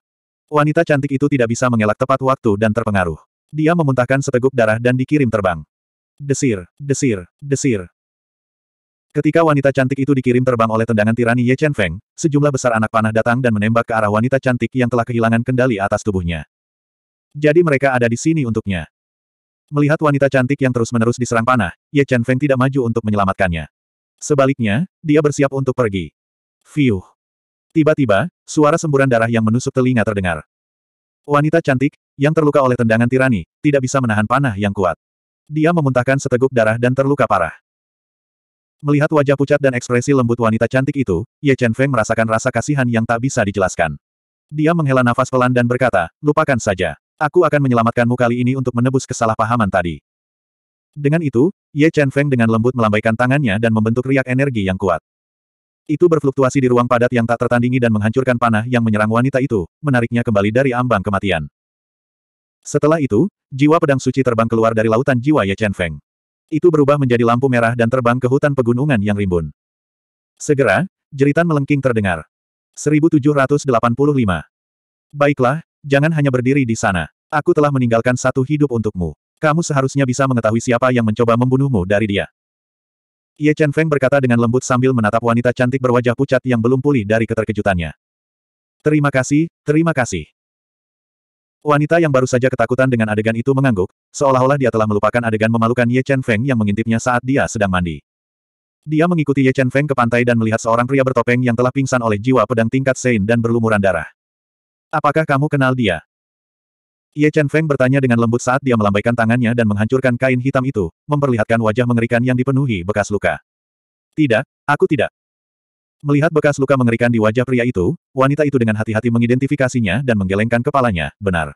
Wanita cantik itu tidak bisa mengelak tepat waktu dan terpengaruh. Dia memuntahkan seteguk darah dan dikirim terbang. Desir, desir, desir. Ketika wanita cantik itu dikirim terbang oleh tendangan tirani Ye Chen Feng, sejumlah besar anak panah datang dan menembak ke arah wanita cantik yang telah kehilangan kendali atas tubuhnya. Jadi mereka ada di sini untuknya. Melihat wanita cantik yang terus-menerus diserang panah, Ye Chen Feng tidak maju untuk menyelamatkannya. Sebaliknya, dia bersiap untuk pergi. Fiuh. Tiba-tiba, suara semburan darah yang menusuk telinga terdengar. Wanita cantik, yang terluka oleh tendangan tirani, tidak bisa menahan panah yang kuat. Dia memuntahkan seteguk darah dan terluka parah. Melihat wajah pucat dan ekspresi lembut wanita cantik itu, Ye Chen Feng merasakan rasa kasihan yang tak bisa dijelaskan. Dia menghela nafas pelan dan berkata, lupakan saja. Aku akan menyelamatkanmu kali ini untuk menebus kesalahpahaman tadi. Dengan itu, Ye Chen Feng dengan lembut melambaikan tangannya dan membentuk riak energi yang kuat. Itu berfluktuasi di ruang padat yang tak tertandingi dan menghancurkan panah yang menyerang wanita itu, menariknya kembali dari ambang kematian. Setelah itu, jiwa pedang suci terbang keluar dari lautan jiwa Ye Chen Feng. Itu berubah menjadi lampu merah dan terbang ke hutan pegunungan yang rimbun. Segera, jeritan melengking terdengar. 1785. Baiklah, Jangan hanya berdiri di sana. Aku telah meninggalkan satu hidup untukmu. Kamu seharusnya bisa mengetahui siapa yang mencoba membunuhmu dari dia. Ye Chen Feng berkata dengan lembut sambil menatap wanita cantik berwajah pucat yang belum pulih dari keterkejutannya. Terima kasih, terima kasih. Wanita yang baru saja ketakutan dengan adegan itu mengangguk, seolah-olah dia telah melupakan adegan memalukan Ye Chen Feng yang mengintipnya saat dia sedang mandi. Dia mengikuti Ye Chen Feng ke pantai dan melihat seorang pria bertopeng yang telah pingsan oleh jiwa pedang tingkat Sein dan berlumuran darah. Apakah kamu kenal dia? Ye Chen Feng bertanya dengan lembut saat dia melambaikan tangannya dan menghancurkan kain hitam itu, memperlihatkan wajah mengerikan yang dipenuhi bekas luka. Tidak, aku tidak. Melihat bekas luka mengerikan di wajah pria itu, wanita itu dengan hati-hati mengidentifikasinya dan menggelengkan kepalanya, benar.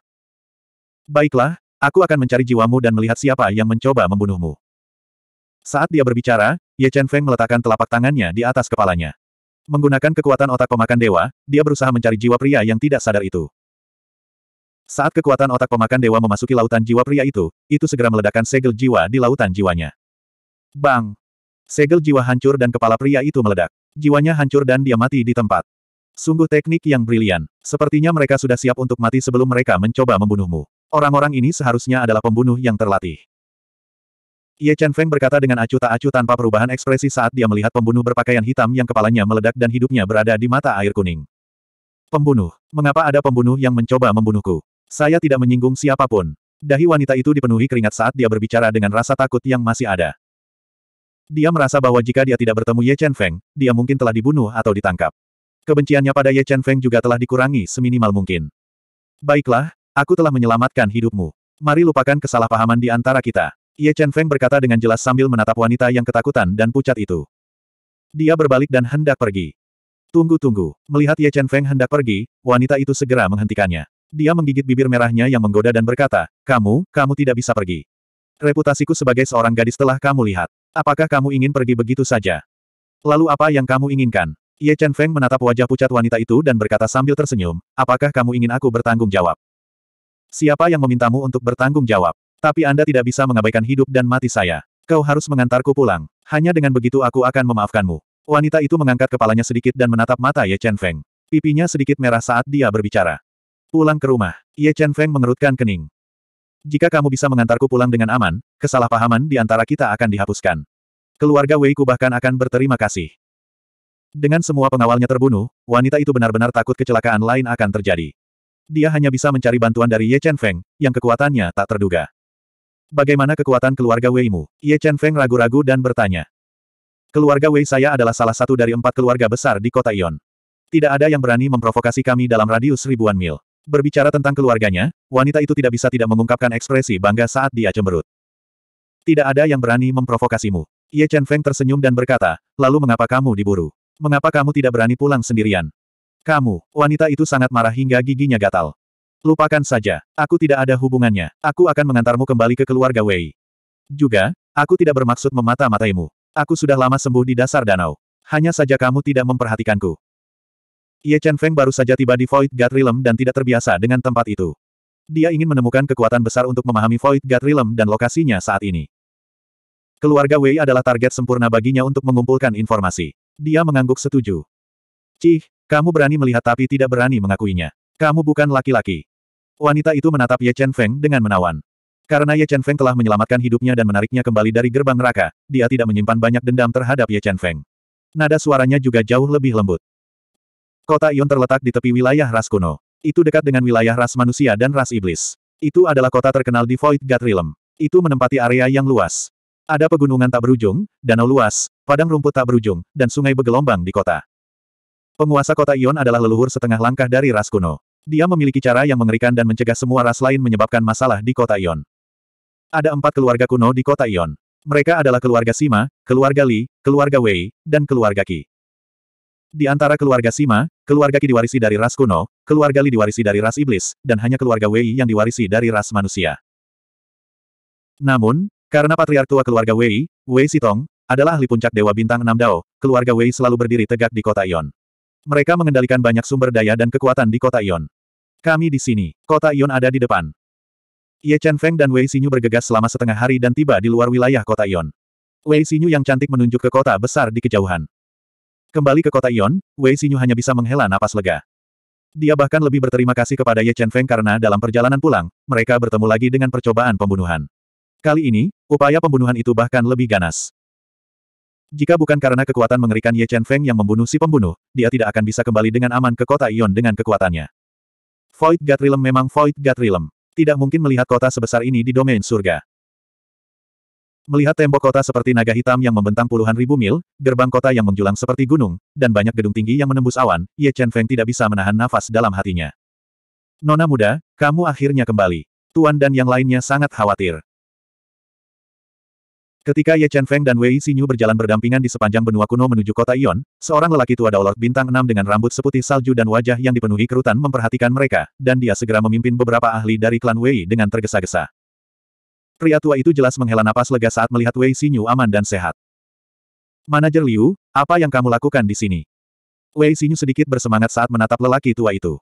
Baiklah, aku akan mencari jiwamu dan melihat siapa yang mencoba membunuhmu. Saat dia berbicara, Ye Chen Feng meletakkan telapak tangannya di atas kepalanya. Menggunakan kekuatan otak pemakan dewa, dia berusaha mencari jiwa pria yang tidak sadar itu. Saat kekuatan otak pemakan dewa memasuki lautan jiwa pria itu, itu segera meledakkan segel jiwa di lautan jiwanya. Bang! Segel jiwa hancur dan kepala pria itu meledak. Jiwanya hancur dan dia mati di tempat. Sungguh teknik yang brilian. Sepertinya mereka sudah siap untuk mati sebelum mereka mencoba membunuhmu. Orang-orang ini seharusnya adalah pembunuh yang terlatih. Ye Chen Feng berkata dengan acuh tak acuh tanpa perubahan ekspresi saat dia melihat pembunuh berpakaian hitam yang kepalanya meledak dan hidupnya berada di mata air kuning. Pembunuh. Mengapa ada pembunuh yang mencoba membunuhku? Saya tidak menyinggung siapapun. Dahi wanita itu dipenuhi keringat saat dia berbicara dengan rasa takut yang masih ada. Dia merasa bahwa jika dia tidak bertemu Ye Chen Feng, dia mungkin telah dibunuh atau ditangkap. Kebenciannya pada Ye Chen Feng juga telah dikurangi seminimal mungkin. Baiklah, aku telah menyelamatkan hidupmu. Mari lupakan kesalahpahaman di antara kita. Ye Chen Feng berkata dengan jelas sambil menatap wanita yang ketakutan dan pucat itu. Dia berbalik dan hendak pergi. Tunggu tunggu, melihat Ye Chen Feng hendak pergi, wanita itu segera menghentikannya. Dia menggigit bibir merahnya yang menggoda dan berkata, kamu, kamu tidak bisa pergi. Reputasiku sebagai seorang gadis telah kamu lihat. Apakah kamu ingin pergi begitu saja? Lalu apa yang kamu inginkan? Ye Chen Feng menatap wajah pucat wanita itu dan berkata sambil tersenyum, apakah kamu ingin aku bertanggung jawab? Siapa yang memintamu untuk bertanggung jawab? Tapi Anda tidak bisa mengabaikan hidup dan mati saya. Kau harus mengantarku pulang. Hanya dengan begitu aku akan memaafkanmu. Wanita itu mengangkat kepalanya sedikit dan menatap mata Ye Chen Feng. Pipinya sedikit merah saat dia berbicara. Pulang ke rumah. Ye Chen Feng mengerutkan kening. Jika kamu bisa mengantarku pulang dengan aman, kesalahpahaman di antara kita akan dihapuskan. Keluarga Wei Ku bahkan akan berterima kasih. Dengan semua pengawalnya terbunuh, wanita itu benar-benar takut kecelakaan lain akan terjadi. Dia hanya bisa mencari bantuan dari Ye Chen Feng, yang kekuatannya tak terduga. Bagaimana kekuatan keluarga Weimu? Ye Chen Feng ragu-ragu dan bertanya. Keluarga Wei saya adalah salah satu dari empat keluarga besar di kota Ion. Tidak ada yang berani memprovokasi kami dalam radius ribuan mil. Berbicara tentang keluarganya, wanita itu tidak bisa tidak mengungkapkan ekspresi bangga saat dia cemberut. Tidak ada yang berani memprovokasimu. Ye Chen Feng tersenyum dan berkata, lalu mengapa kamu diburu? Mengapa kamu tidak berani pulang sendirian? Kamu, wanita itu sangat marah hingga giginya gatal. Lupakan saja, aku tidak ada hubungannya. Aku akan mengantarmu kembali ke keluarga Wei. Juga, aku tidak bermaksud memata-mataimu. Aku sudah lama sembuh di dasar danau. Hanya saja kamu tidak memperhatikanku. Ye Chen Feng baru saja tiba di Void God Realm dan tidak terbiasa dengan tempat itu. Dia ingin menemukan kekuatan besar untuk memahami Void God Realm dan lokasinya saat ini. Keluarga Wei adalah target sempurna baginya untuk mengumpulkan informasi. Dia mengangguk setuju. Cih, kamu berani melihat tapi tidak berani mengakuinya. Kamu bukan laki-laki. Wanita itu menatap Ye Chen Feng dengan menawan. Karena Ye Chen Feng telah menyelamatkan hidupnya dan menariknya kembali dari gerbang neraka, dia tidak menyimpan banyak dendam terhadap Ye Chen Feng. Nada suaranya juga jauh lebih lembut. Kota Ion terletak di tepi wilayah ras kuno. Itu dekat dengan wilayah ras manusia dan ras iblis. Itu adalah kota terkenal di Void God Realm. Itu menempati area yang luas. Ada pegunungan tak berujung, danau luas, padang rumput tak berujung, dan sungai bergelombang di kota. Penguasa kota Ion adalah leluhur setengah langkah dari ras kuno. Dia memiliki cara yang mengerikan dan mencegah semua ras lain menyebabkan masalah di kota Ion. Ada empat keluarga kuno di kota Ion. Mereka adalah keluarga Sima, keluarga Li, keluarga Wei, dan keluarga Qi. Di antara keluarga Sima, keluarga Qi diwarisi dari ras kuno, keluarga Li diwarisi dari ras iblis, dan hanya keluarga Wei yang diwarisi dari ras manusia. Namun, karena patriark tua keluarga Wei, Wei Sitong, adalah ahli puncak Dewa Bintang Enam Dao, keluarga Wei selalu berdiri tegak di kota Ion. Mereka mengendalikan banyak sumber daya dan kekuatan di kota Ion. Kami di sini. Kota Ion ada di depan. Ye Chen Feng dan Wei Xinyu bergegas selama setengah hari dan tiba di luar wilayah kota Ion. Wei Xinyu yang cantik menunjuk ke kota besar di kejauhan. Kembali ke kota Ion, Wei Xinyu hanya bisa menghela napas lega. Dia bahkan lebih berterima kasih kepada Ye Chen Feng karena dalam perjalanan pulang, mereka bertemu lagi dengan percobaan pembunuhan. Kali ini, upaya pembunuhan itu bahkan lebih ganas. Jika bukan karena kekuatan mengerikan Ye Chen Feng yang membunuh si pembunuh, dia tidak akan bisa kembali dengan aman ke kota Ion dengan kekuatannya. Void God Realm memang Void God Realm. Tidak mungkin melihat kota sebesar ini di domain surga. Melihat tembok kota seperti naga hitam yang membentang puluhan ribu mil, gerbang kota yang menjulang seperti gunung, dan banyak gedung tinggi yang menembus awan, Ye Chen Feng tidak bisa menahan nafas dalam hatinya. Nona muda, kamu akhirnya kembali. Tuan dan yang lainnya sangat khawatir. Ketika Ye Chen Feng dan Wei Xinyu berjalan berdampingan di sepanjang benua kuno menuju kota Ion, seorang lelaki tua daulat bintang enam dengan rambut seputih salju dan wajah yang dipenuhi kerutan memperhatikan mereka, dan dia segera memimpin beberapa ahli dari klan Wei dengan tergesa-gesa. Pria tua itu jelas menghela napas lega saat melihat Wei Xinyu aman dan sehat. Manajer Liu, apa yang kamu lakukan di sini? Wei Xinyu sedikit bersemangat saat menatap lelaki tua itu.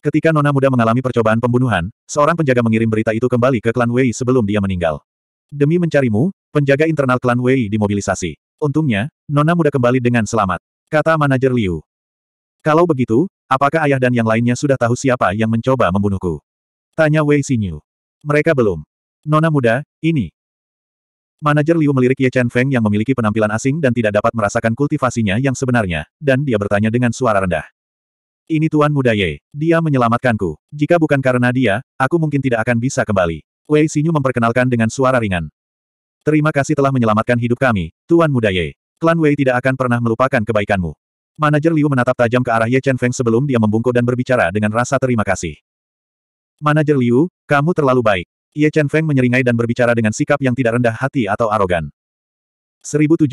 Ketika Nona Muda mengalami percobaan pembunuhan, seorang penjaga mengirim berita itu kembali ke klan Wei sebelum dia meninggal. Demi mencarimu, penjaga internal klan Wei dimobilisasi. Untungnya, Nona muda kembali dengan selamat. Kata manajer Liu. Kalau begitu, apakah ayah dan yang lainnya sudah tahu siapa yang mencoba membunuhku? Tanya Wei Xinyu. Mereka belum. Nona muda, ini. Manajer Liu melirik Ye Chen Feng yang memiliki penampilan asing dan tidak dapat merasakan kultivasinya yang sebenarnya, dan dia bertanya dengan suara rendah. Ini Tuan Muda Ye. Dia menyelamatkanku. Jika bukan karena dia, aku mungkin tidak akan bisa kembali. Wei Xinyu memperkenalkan dengan suara ringan. Terima kasih telah menyelamatkan hidup kami, Tuan Muda Ye. Klan Wei tidak akan pernah melupakan kebaikanmu. Manajer Liu menatap tajam ke arah Ye Chen Feng sebelum dia membungkuk dan berbicara dengan rasa terima kasih. Manajer Liu, kamu terlalu baik. Ye Chen Feng menyeringai dan berbicara dengan sikap yang tidak rendah hati atau arogan. 1786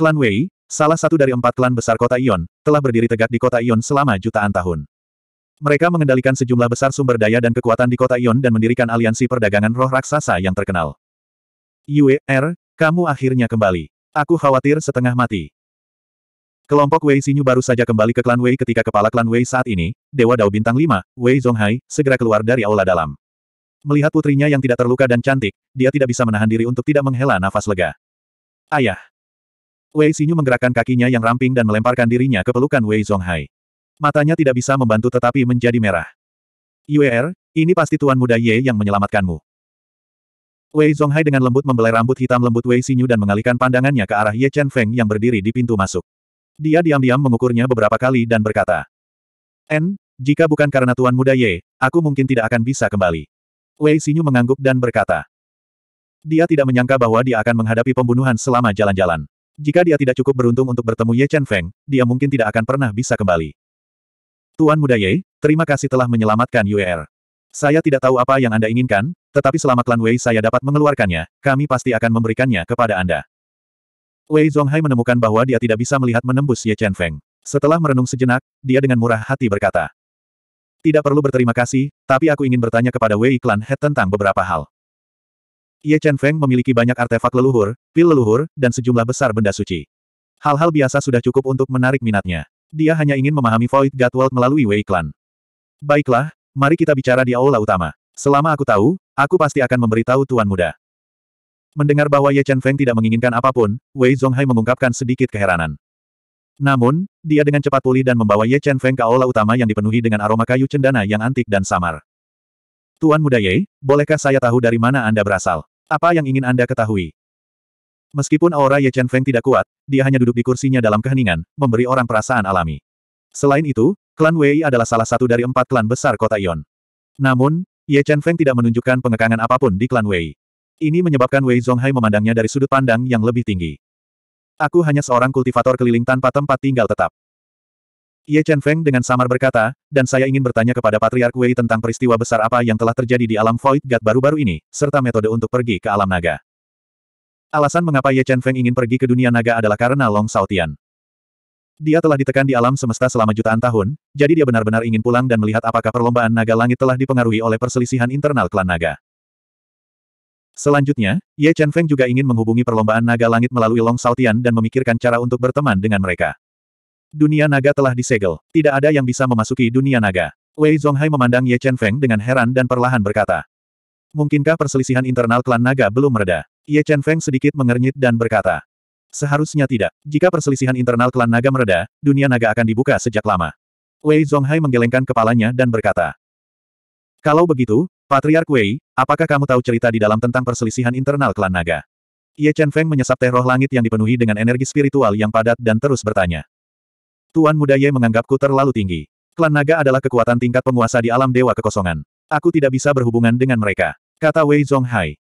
Klan Wei, salah satu dari empat klan besar kota Ion, telah berdiri tegak di kota Ion selama jutaan tahun. Mereka mengendalikan sejumlah besar sumber daya dan kekuatan di kota Ion dan mendirikan aliansi perdagangan roh raksasa yang terkenal. Yue, Er, kamu akhirnya kembali. Aku khawatir setengah mati. Kelompok Wei Xinyu baru saja kembali ke klan Wei ketika kepala klan Wei saat ini, Dewa Dao Bintang 5, Wei Zhonghai, segera keluar dari aula dalam. Melihat putrinya yang tidak terluka dan cantik, dia tidak bisa menahan diri untuk tidak menghela nafas lega. Ayah. Wei Xinyu menggerakkan kakinya yang ramping dan melemparkan dirinya ke pelukan Wei Zhonghai. Matanya tidak bisa membantu tetapi menjadi merah. Yuer, er, ini pasti Tuan Muda Ye yang menyelamatkanmu. Wei Zonghai dengan lembut membelai rambut hitam lembut Wei Xinyu dan mengalihkan pandangannya ke arah Ye Chen Feng yang berdiri di pintu masuk. Dia diam-diam mengukurnya beberapa kali dan berkata, N, jika bukan karena Tuan Muda Ye, aku mungkin tidak akan bisa kembali. Wei Xinyu mengangguk dan berkata, Dia tidak menyangka bahwa dia akan menghadapi pembunuhan selama jalan-jalan. Jika dia tidak cukup beruntung untuk bertemu Ye Chen Feng, dia mungkin tidak akan pernah bisa kembali. Tuan Muda Ye, terima kasih telah menyelamatkan UER. Saya tidak tahu apa yang Anda inginkan, tetapi selama klan Wei saya dapat mengeluarkannya, kami pasti akan memberikannya kepada Anda. Wei Zhonghai menemukan bahwa dia tidak bisa melihat menembus Ye Chen Feng. Setelah merenung sejenak, dia dengan murah hati berkata, Tidak perlu berterima kasih, tapi aku ingin bertanya kepada Wei Clan Head tentang beberapa hal. Ye Chen Feng memiliki banyak artefak leluhur, pil leluhur, dan sejumlah besar benda suci. Hal-hal biasa sudah cukup untuk menarik minatnya. Dia hanya ingin memahami Void God melalui Wei Clan. Baiklah, mari kita bicara di aula utama. Selama aku tahu, aku pasti akan memberitahu Tuan Muda. Mendengar bahwa Ye Chen Feng tidak menginginkan apapun, Wei Zonghai mengungkapkan sedikit keheranan. Namun, dia dengan cepat pulih dan membawa Ye Chen Feng ke aula utama yang dipenuhi dengan aroma kayu cendana yang antik dan samar. Tuan Muda Ye, bolehkah saya tahu dari mana Anda berasal? Apa yang ingin Anda ketahui? Meskipun aura Ye Chen Feng tidak kuat, dia hanya duduk di kursinya dalam keheningan, memberi orang perasaan alami. Selain itu, klan Wei adalah salah satu dari empat klan besar kota Ion. Namun, Ye Chen Feng tidak menunjukkan pengekangan apapun di klan Wei. Ini menyebabkan Wei Zonghai memandangnya dari sudut pandang yang lebih tinggi. Aku hanya seorang kultivator keliling tanpa tempat tinggal tetap. Ye Chen Feng dengan samar berkata, dan saya ingin bertanya kepada Patriark Wei tentang peristiwa besar apa yang telah terjadi di alam Void God baru-baru ini, serta metode untuk pergi ke alam naga. Alasan mengapa Ye Chen Feng ingin pergi ke dunia naga adalah karena Long Saotian. Dia telah ditekan di alam semesta selama jutaan tahun, jadi dia benar-benar ingin pulang dan melihat apakah perlombaan naga langit telah dipengaruhi oleh perselisihan internal klan naga. Selanjutnya, Ye Chen Feng juga ingin menghubungi perlombaan naga langit melalui Long Saotian dan memikirkan cara untuk berteman dengan mereka. Dunia naga telah disegel, tidak ada yang bisa memasuki dunia naga. Wei Zhonghai memandang Ye Chen Feng dengan heran dan perlahan berkata, Mungkinkah perselisihan internal klan naga belum mereda? Ye Chen Feng sedikit mengernyit dan berkata. Seharusnya tidak. Jika perselisihan internal klan naga mereda, dunia naga akan dibuka sejak lama. Wei Zhonghai menggelengkan kepalanya dan berkata. Kalau begitu, Patriark Wei, apakah kamu tahu cerita di dalam tentang perselisihan internal klan naga? Ye Chen Feng menyesap teh roh langit yang dipenuhi dengan energi spiritual yang padat dan terus bertanya. Tuan muda Ye menganggapku terlalu tinggi. Klan naga adalah kekuatan tingkat penguasa di alam dewa kekosongan. Aku tidak bisa berhubungan dengan mereka, kata Wei Zhonghai.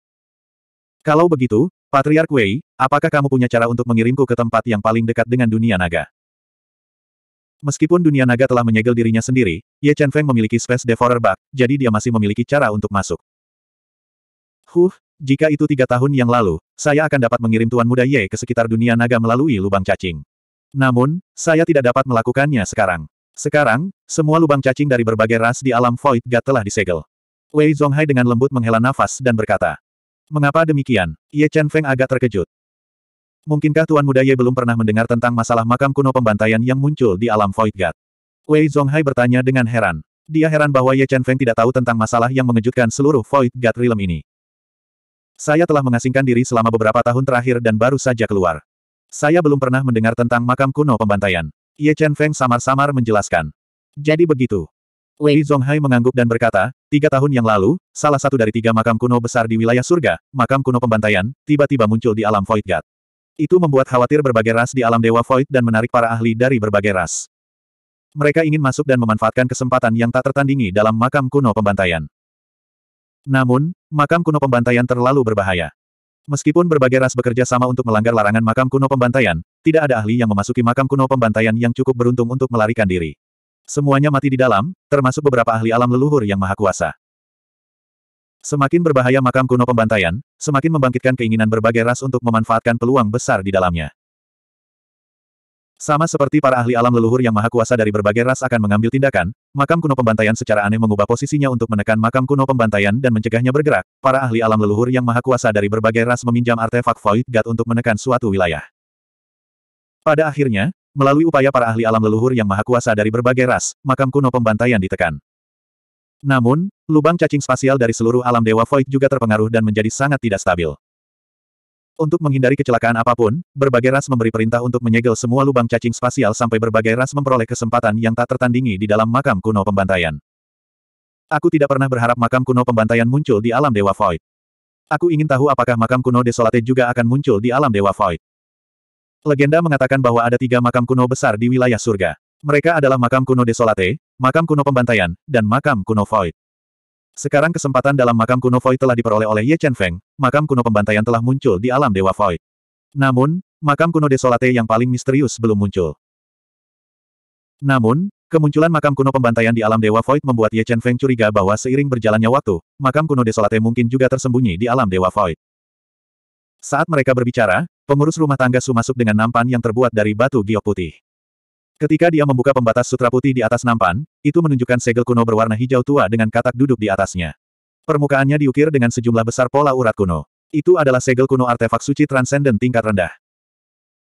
Kalau begitu, Patriark Wei, apakah kamu punya cara untuk mengirimku ke tempat yang paling dekat dengan dunia naga? Meskipun dunia naga telah menyegel dirinya sendiri, Ye Chen Feng memiliki Space Devourer Bug, jadi dia masih memiliki cara untuk masuk. Huh, jika itu tiga tahun yang lalu, saya akan dapat mengirim Tuan Muda Ye ke sekitar dunia naga melalui lubang cacing. Namun, saya tidak dapat melakukannya sekarang. Sekarang, semua lubang cacing dari berbagai ras di alam Void God telah disegel. Wei Zonghai dengan lembut menghela nafas dan berkata, Mengapa demikian? Ye Chen Feng agak terkejut. Mungkinkah Tuan Muda Ye belum pernah mendengar tentang masalah makam kuno pembantaian yang muncul di alam Void God? Wei Zhonghai bertanya dengan heran. Dia heran bahwa Ye Chen Feng tidak tahu tentang masalah yang mengejutkan seluruh Void God Realm ini. Saya telah mengasingkan diri selama beberapa tahun terakhir dan baru saja keluar. Saya belum pernah mendengar tentang makam kuno pembantaian. Ye Chen Feng samar-samar menjelaskan. Jadi begitu. Wei Zhonghai mengangguk dan berkata, tiga tahun yang lalu, salah satu dari tiga makam kuno besar di wilayah surga, makam kuno pembantaian, tiba-tiba muncul di alam Void God. Itu membuat khawatir berbagai ras di alam Dewa Void dan menarik para ahli dari berbagai ras. Mereka ingin masuk dan memanfaatkan kesempatan yang tak tertandingi dalam makam kuno pembantaian. Namun, makam kuno pembantaian terlalu berbahaya. Meskipun berbagai ras bekerja sama untuk melanggar larangan makam kuno pembantaian, tidak ada ahli yang memasuki makam kuno pembantaian yang cukup beruntung untuk melarikan diri. Semuanya mati di dalam, termasuk beberapa ahli alam leluhur yang maha kuasa. Semakin berbahaya makam kuno pembantaian, semakin membangkitkan keinginan berbagai ras untuk memanfaatkan peluang besar di dalamnya. Sama seperti para ahli alam leluhur yang maha kuasa dari berbagai ras akan mengambil tindakan, makam kuno pembantaian secara aneh mengubah posisinya untuk menekan makam kuno pembantaian dan mencegahnya bergerak. Para ahli alam leluhur yang maha kuasa dari berbagai ras meminjam artefak Void God untuk menekan suatu wilayah. Pada akhirnya, Melalui upaya para ahli alam leluhur yang maha kuasa dari berbagai ras, makam kuno pembantaian ditekan. Namun, lubang cacing spasial dari seluruh alam Dewa Void juga terpengaruh dan menjadi sangat tidak stabil. Untuk menghindari kecelakaan apapun, berbagai ras memberi perintah untuk menyegel semua lubang cacing spasial sampai berbagai ras memperoleh kesempatan yang tak tertandingi di dalam makam kuno pembantaian. Aku tidak pernah berharap makam kuno pembantaian muncul di alam Dewa Void. Aku ingin tahu apakah makam kuno desolate juga akan muncul di alam Dewa Void. Legenda mengatakan bahwa ada tiga makam kuno besar di wilayah surga. Mereka adalah makam kuno Desolate, makam kuno pembantaian, dan makam kuno Void. Sekarang kesempatan dalam makam kuno Void telah diperoleh oleh Ye Chen Feng, makam kuno pembantaian telah muncul di alam Dewa Void. Namun, makam kuno Desolate yang paling misterius belum muncul. Namun, kemunculan makam kuno pembantaian di alam Dewa Void membuat Ye Chen Feng curiga bahwa seiring berjalannya waktu, makam kuno Desolate mungkin juga tersembunyi di alam Dewa Void. Saat mereka berbicara, Pengurus rumah tangga Su masuk dengan nampan yang terbuat dari batu giok putih. Ketika dia membuka pembatas sutra putih di atas nampan, itu menunjukkan segel kuno berwarna hijau tua dengan katak duduk di atasnya. Permukaannya diukir dengan sejumlah besar pola urat kuno. Itu adalah segel kuno artefak suci transenden tingkat rendah.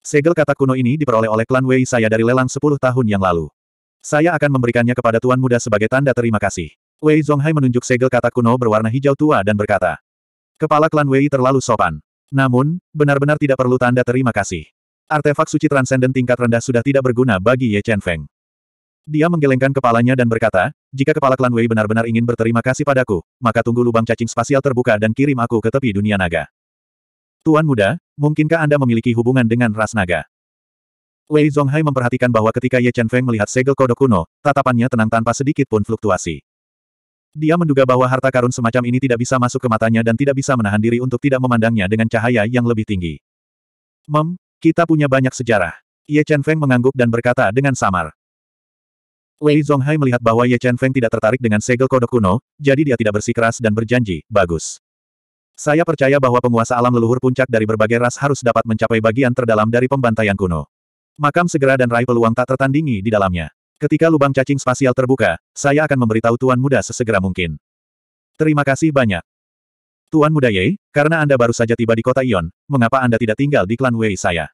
Segel katak kuno ini diperoleh oleh klan Wei saya dari lelang 10 tahun yang lalu. Saya akan memberikannya kepada Tuan Muda sebagai tanda terima kasih. Wei Zonghai menunjuk segel katak kuno berwarna hijau tua dan berkata, Kepala klan Wei terlalu sopan. Namun, benar-benar tidak perlu tanda terima kasih. Artefak suci transenden tingkat rendah sudah tidak berguna bagi Ye Chen Feng. Dia menggelengkan kepalanya dan berkata, jika kepala klan Wei benar-benar ingin berterima kasih padaku, maka tunggu lubang cacing spasial terbuka dan kirim aku ke tepi dunia naga. Tuan muda, mungkinkah Anda memiliki hubungan dengan ras naga? Wei Zonghai memperhatikan bahwa ketika Ye Chen Feng melihat segel kodok kuno, tatapannya tenang tanpa sedikit pun fluktuasi. Dia menduga bahwa harta karun semacam ini tidak bisa masuk ke matanya dan tidak bisa menahan diri untuk tidak memandangnya dengan cahaya yang lebih tinggi. Mem, kita punya banyak sejarah. Ye Chen Feng mengangguk dan berkata dengan samar. Wei Zhonghai melihat bahwa Ye Chen Feng tidak tertarik dengan segel kodok kuno, jadi dia tidak bersikeras dan berjanji, bagus. Saya percaya bahwa penguasa alam leluhur puncak dari berbagai ras harus dapat mencapai bagian terdalam dari pembantaian kuno. Makam segera dan rai peluang tak tertandingi di dalamnya. Ketika lubang cacing spasial terbuka, saya akan memberitahu Tuan Muda sesegera mungkin. Terima kasih banyak. Tuan Muda Ye, karena Anda baru saja tiba di kota Ion, mengapa Anda tidak tinggal di klan Wei saya?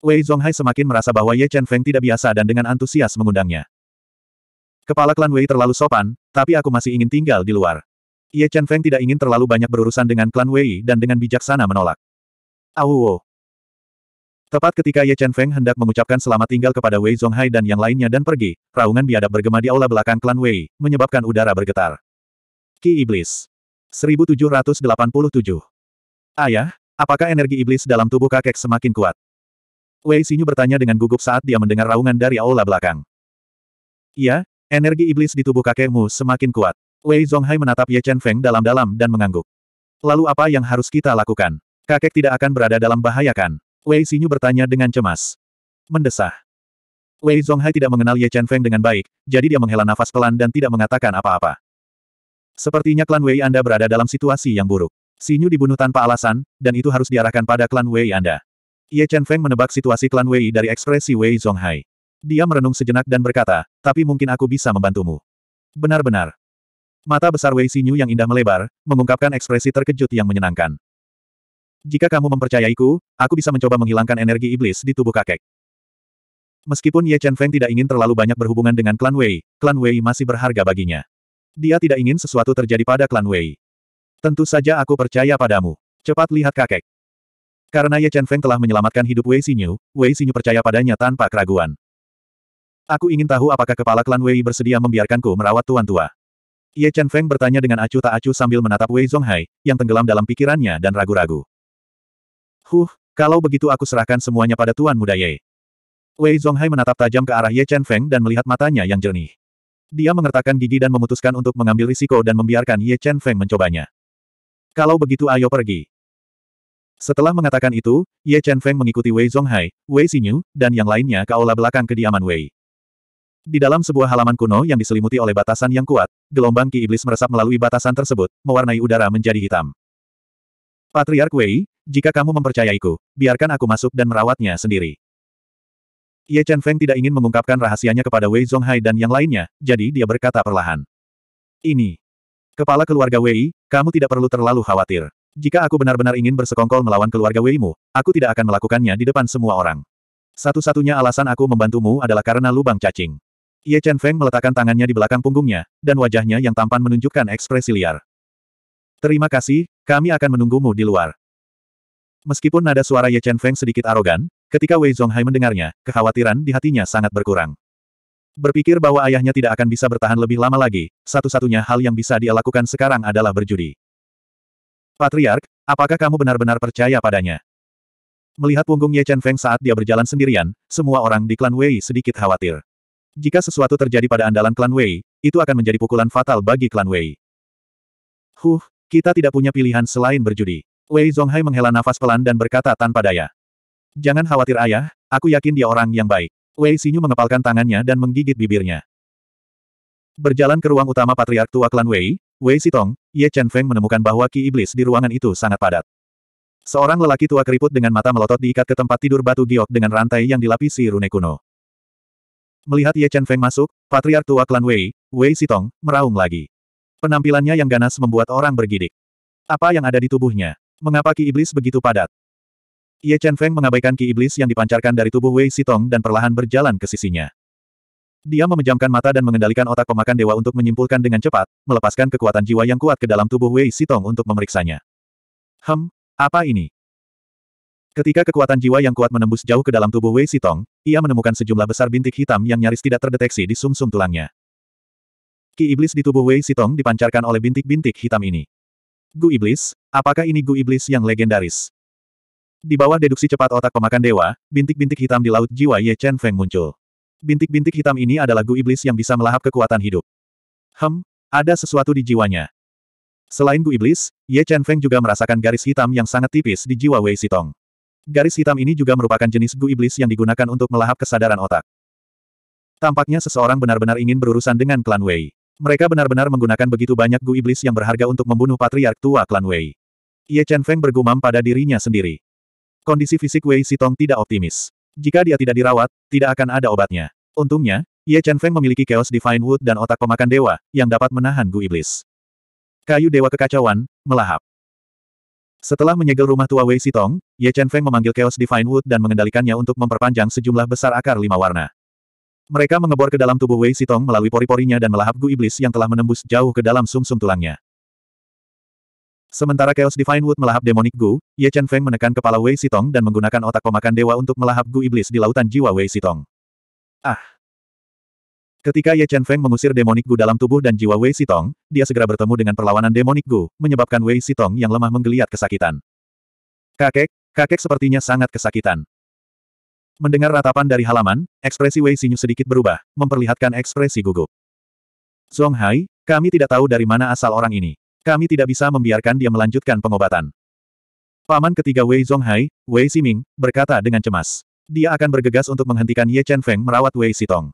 Wei Zonghai semakin merasa bahwa Ye Chen Feng tidak biasa dan dengan antusias mengundangnya. Kepala klan Wei terlalu sopan, tapi aku masih ingin tinggal di luar. Ye Chen Feng tidak ingin terlalu banyak berurusan dengan klan Wei dan dengan bijaksana menolak. Awo. Tepat ketika Ye Chen Feng hendak mengucapkan selamat tinggal kepada Wei Zhonghai dan yang lainnya dan pergi, raungan biadab bergema di aula belakang klan Wei, menyebabkan udara bergetar. Ki Iblis. 1787. Ayah, apakah energi iblis dalam tubuh kakek semakin kuat? Wei Xinyu bertanya dengan gugup saat dia mendengar raungan dari aula belakang. Ya, energi iblis di tubuh kakekmu semakin kuat. Wei Zhonghai menatap Ye Chen Feng dalam-dalam dan mengangguk. Lalu apa yang harus kita lakukan? Kakek tidak akan berada dalam bahaya kan? Wei Xinyu bertanya dengan cemas. Mendesah. Wei Zhonghai tidak mengenal Ye Chen Feng dengan baik, jadi dia menghela nafas pelan dan tidak mengatakan apa-apa. Sepertinya klan Wei Anda berada dalam situasi yang buruk. Sinyu dibunuh tanpa alasan, dan itu harus diarahkan pada klan Wei Anda. Ye Chen Feng menebak situasi klan Wei dari ekspresi Wei Zhonghai. Dia merenung sejenak dan berkata, tapi mungkin aku bisa membantumu. Benar-benar. Mata besar Wei Sinyu yang indah melebar, mengungkapkan ekspresi terkejut yang menyenangkan. Jika kamu mempercayaiku, aku bisa mencoba menghilangkan energi iblis di tubuh kakek. Meskipun Ye Chen Feng tidak ingin terlalu banyak berhubungan dengan klan Wei, klan Wei masih berharga baginya. Dia tidak ingin sesuatu terjadi pada klan Wei. Tentu saja aku percaya padamu. Cepat lihat kakek. Karena Ye Chen Feng telah menyelamatkan hidup Wei Xinyu, Wei Xinyu percaya padanya tanpa keraguan. Aku ingin tahu apakah kepala klan Wei bersedia membiarkanku merawat tuan tua. Ye Chen Feng bertanya dengan acuh tak acuh sambil menatap Wei Zhonghai, yang tenggelam dalam pikirannya dan ragu-ragu. Huh, kalau begitu aku serahkan semuanya pada Tuan Muda Ye. Wei Zonghai menatap tajam ke arah Ye Chen Feng dan melihat matanya yang jernih. Dia mengertakkan gigi dan memutuskan untuk mengambil risiko dan membiarkan Ye Chen Feng mencobanya. Kalau begitu ayo pergi. Setelah mengatakan itu, Ye Chen Feng mengikuti Wei Zonghai, Wei Xinyu, dan yang lainnya ke aula belakang kediaman Wei. Di dalam sebuah halaman kuno yang diselimuti oleh batasan yang kuat, gelombang ki iblis meresap melalui batasan tersebut, mewarnai udara menjadi hitam. Patriark Wei, jika kamu mempercayaiku, biarkan aku masuk dan merawatnya sendiri. Ye Chen Feng tidak ingin mengungkapkan rahasianya kepada Wei Zhonghai dan yang lainnya, jadi dia berkata perlahan. Ini. Kepala keluarga Wei, kamu tidak perlu terlalu khawatir. Jika aku benar-benar ingin bersekongkol melawan keluarga Weimu, aku tidak akan melakukannya di depan semua orang. Satu-satunya alasan aku membantumu adalah karena lubang cacing. Ye Chen Feng meletakkan tangannya di belakang punggungnya, dan wajahnya yang tampan menunjukkan ekspresi liar. Terima kasih, kami akan menunggumu di luar. Meskipun nada suara Ye Chen Feng sedikit arogan, ketika Wei Zhonghai mendengarnya, kekhawatiran di hatinya sangat berkurang. Berpikir bahwa ayahnya tidak akan bisa bertahan lebih lama lagi, satu-satunya hal yang bisa dia lakukan sekarang adalah berjudi. Patriark, apakah kamu benar-benar percaya padanya? Melihat punggung Ye Chen Feng saat dia berjalan sendirian, semua orang di klan Wei sedikit khawatir. Jika sesuatu terjadi pada andalan klan Wei, itu akan menjadi pukulan fatal bagi klan Wei. Huh, kita tidak punya pilihan selain berjudi. Wei Zonghai menghela nafas pelan dan berkata tanpa daya. Jangan khawatir ayah, aku yakin dia orang yang baik. Wei Xinyu mengepalkan tangannya dan menggigit bibirnya. Berjalan ke ruang utama Patriark Tua Klan Wei, Wei Sitong, Ye Chen Feng menemukan bahwa ki iblis di ruangan itu sangat padat. Seorang lelaki tua keriput dengan mata melotot diikat ke tempat tidur batu giok dengan rantai yang dilapisi rune kuno. Melihat Ye Chen Feng masuk, Patriark Tua Klan Wei, Wei Sitong, meraung lagi. Penampilannya yang ganas membuat orang bergidik. Apa yang ada di tubuhnya? Mengapa ki iblis begitu padat? Ye Chen Feng mengabaikan ki iblis yang dipancarkan dari tubuh Wei Sitong dan perlahan berjalan ke sisinya. Dia memejamkan mata dan mengendalikan otak pemakan dewa untuk menyimpulkan dengan cepat, melepaskan kekuatan jiwa yang kuat ke dalam tubuh Wei Sitong untuk memeriksanya. Hem, apa ini? Ketika kekuatan jiwa yang kuat menembus jauh ke dalam tubuh Wei Sitong, ia menemukan sejumlah besar bintik hitam yang nyaris tidak terdeteksi di sumsum -sum tulangnya. Ki iblis di tubuh Wei Sitong dipancarkan oleh bintik-bintik hitam ini. Gu iblis, apakah ini gu iblis yang legendaris? Di bawah deduksi cepat otak pemakan dewa, bintik-bintik hitam di laut jiwa Ye Chen Feng muncul. Bintik-bintik hitam ini adalah gu iblis yang bisa melahap kekuatan hidup. Hem, ada sesuatu di jiwanya. Selain gu iblis, Ye Chen Feng juga merasakan garis hitam yang sangat tipis di jiwa Wei Sitong. Garis hitam ini juga merupakan jenis gu iblis yang digunakan untuk melahap kesadaran otak. Tampaknya seseorang benar-benar ingin berurusan dengan klan Wei. Mereka benar-benar menggunakan begitu banyak gu iblis yang berharga untuk membunuh patriark tua klan Wei. Ye Chen Feng bergumam pada dirinya sendiri. Kondisi fisik Wei Sitong tidak optimis. Jika dia tidak dirawat, tidak akan ada obatnya. Untungnya, Ye Chen Feng memiliki Chaos Divine Wood dan otak pemakan dewa, yang dapat menahan gu iblis. Kayu dewa kekacauan, melahap. Setelah menyegel rumah tua Wei Sitong, Ye Chen Feng memanggil Chaos Divine Wood dan mengendalikannya untuk memperpanjang sejumlah besar akar lima warna. Mereka mengebor ke dalam tubuh Wei Sitong melalui pori-porinya dan melahap gu iblis yang telah menembus jauh ke dalam sumsum -sum tulangnya. Sementara Chaos Divine Wood melahap demonic gu, Ye Chen Feng menekan kepala Wei Sitong dan menggunakan otak pemakan dewa untuk melahap gu iblis di lautan jiwa Wei Sitong. Ah! Ketika Ye Chen Feng mengusir demonic gu dalam tubuh dan jiwa Wei Sitong, dia segera bertemu dengan perlawanan demonic gu, menyebabkan Wei Sitong yang lemah menggeliat kesakitan. Kakek, kakek sepertinya sangat kesakitan. Mendengar ratapan dari halaman, ekspresi Wei Xinyu sedikit berubah, memperlihatkan ekspresi gugup. Zhong Hai, kami tidak tahu dari mana asal orang ini. Kami tidak bisa membiarkan dia melanjutkan pengobatan. Paman ketiga Wei Hai, Wei Siming, berkata dengan cemas. Dia akan bergegas untuk menghentikan Ye Chen Feng merawat Wei Sitong.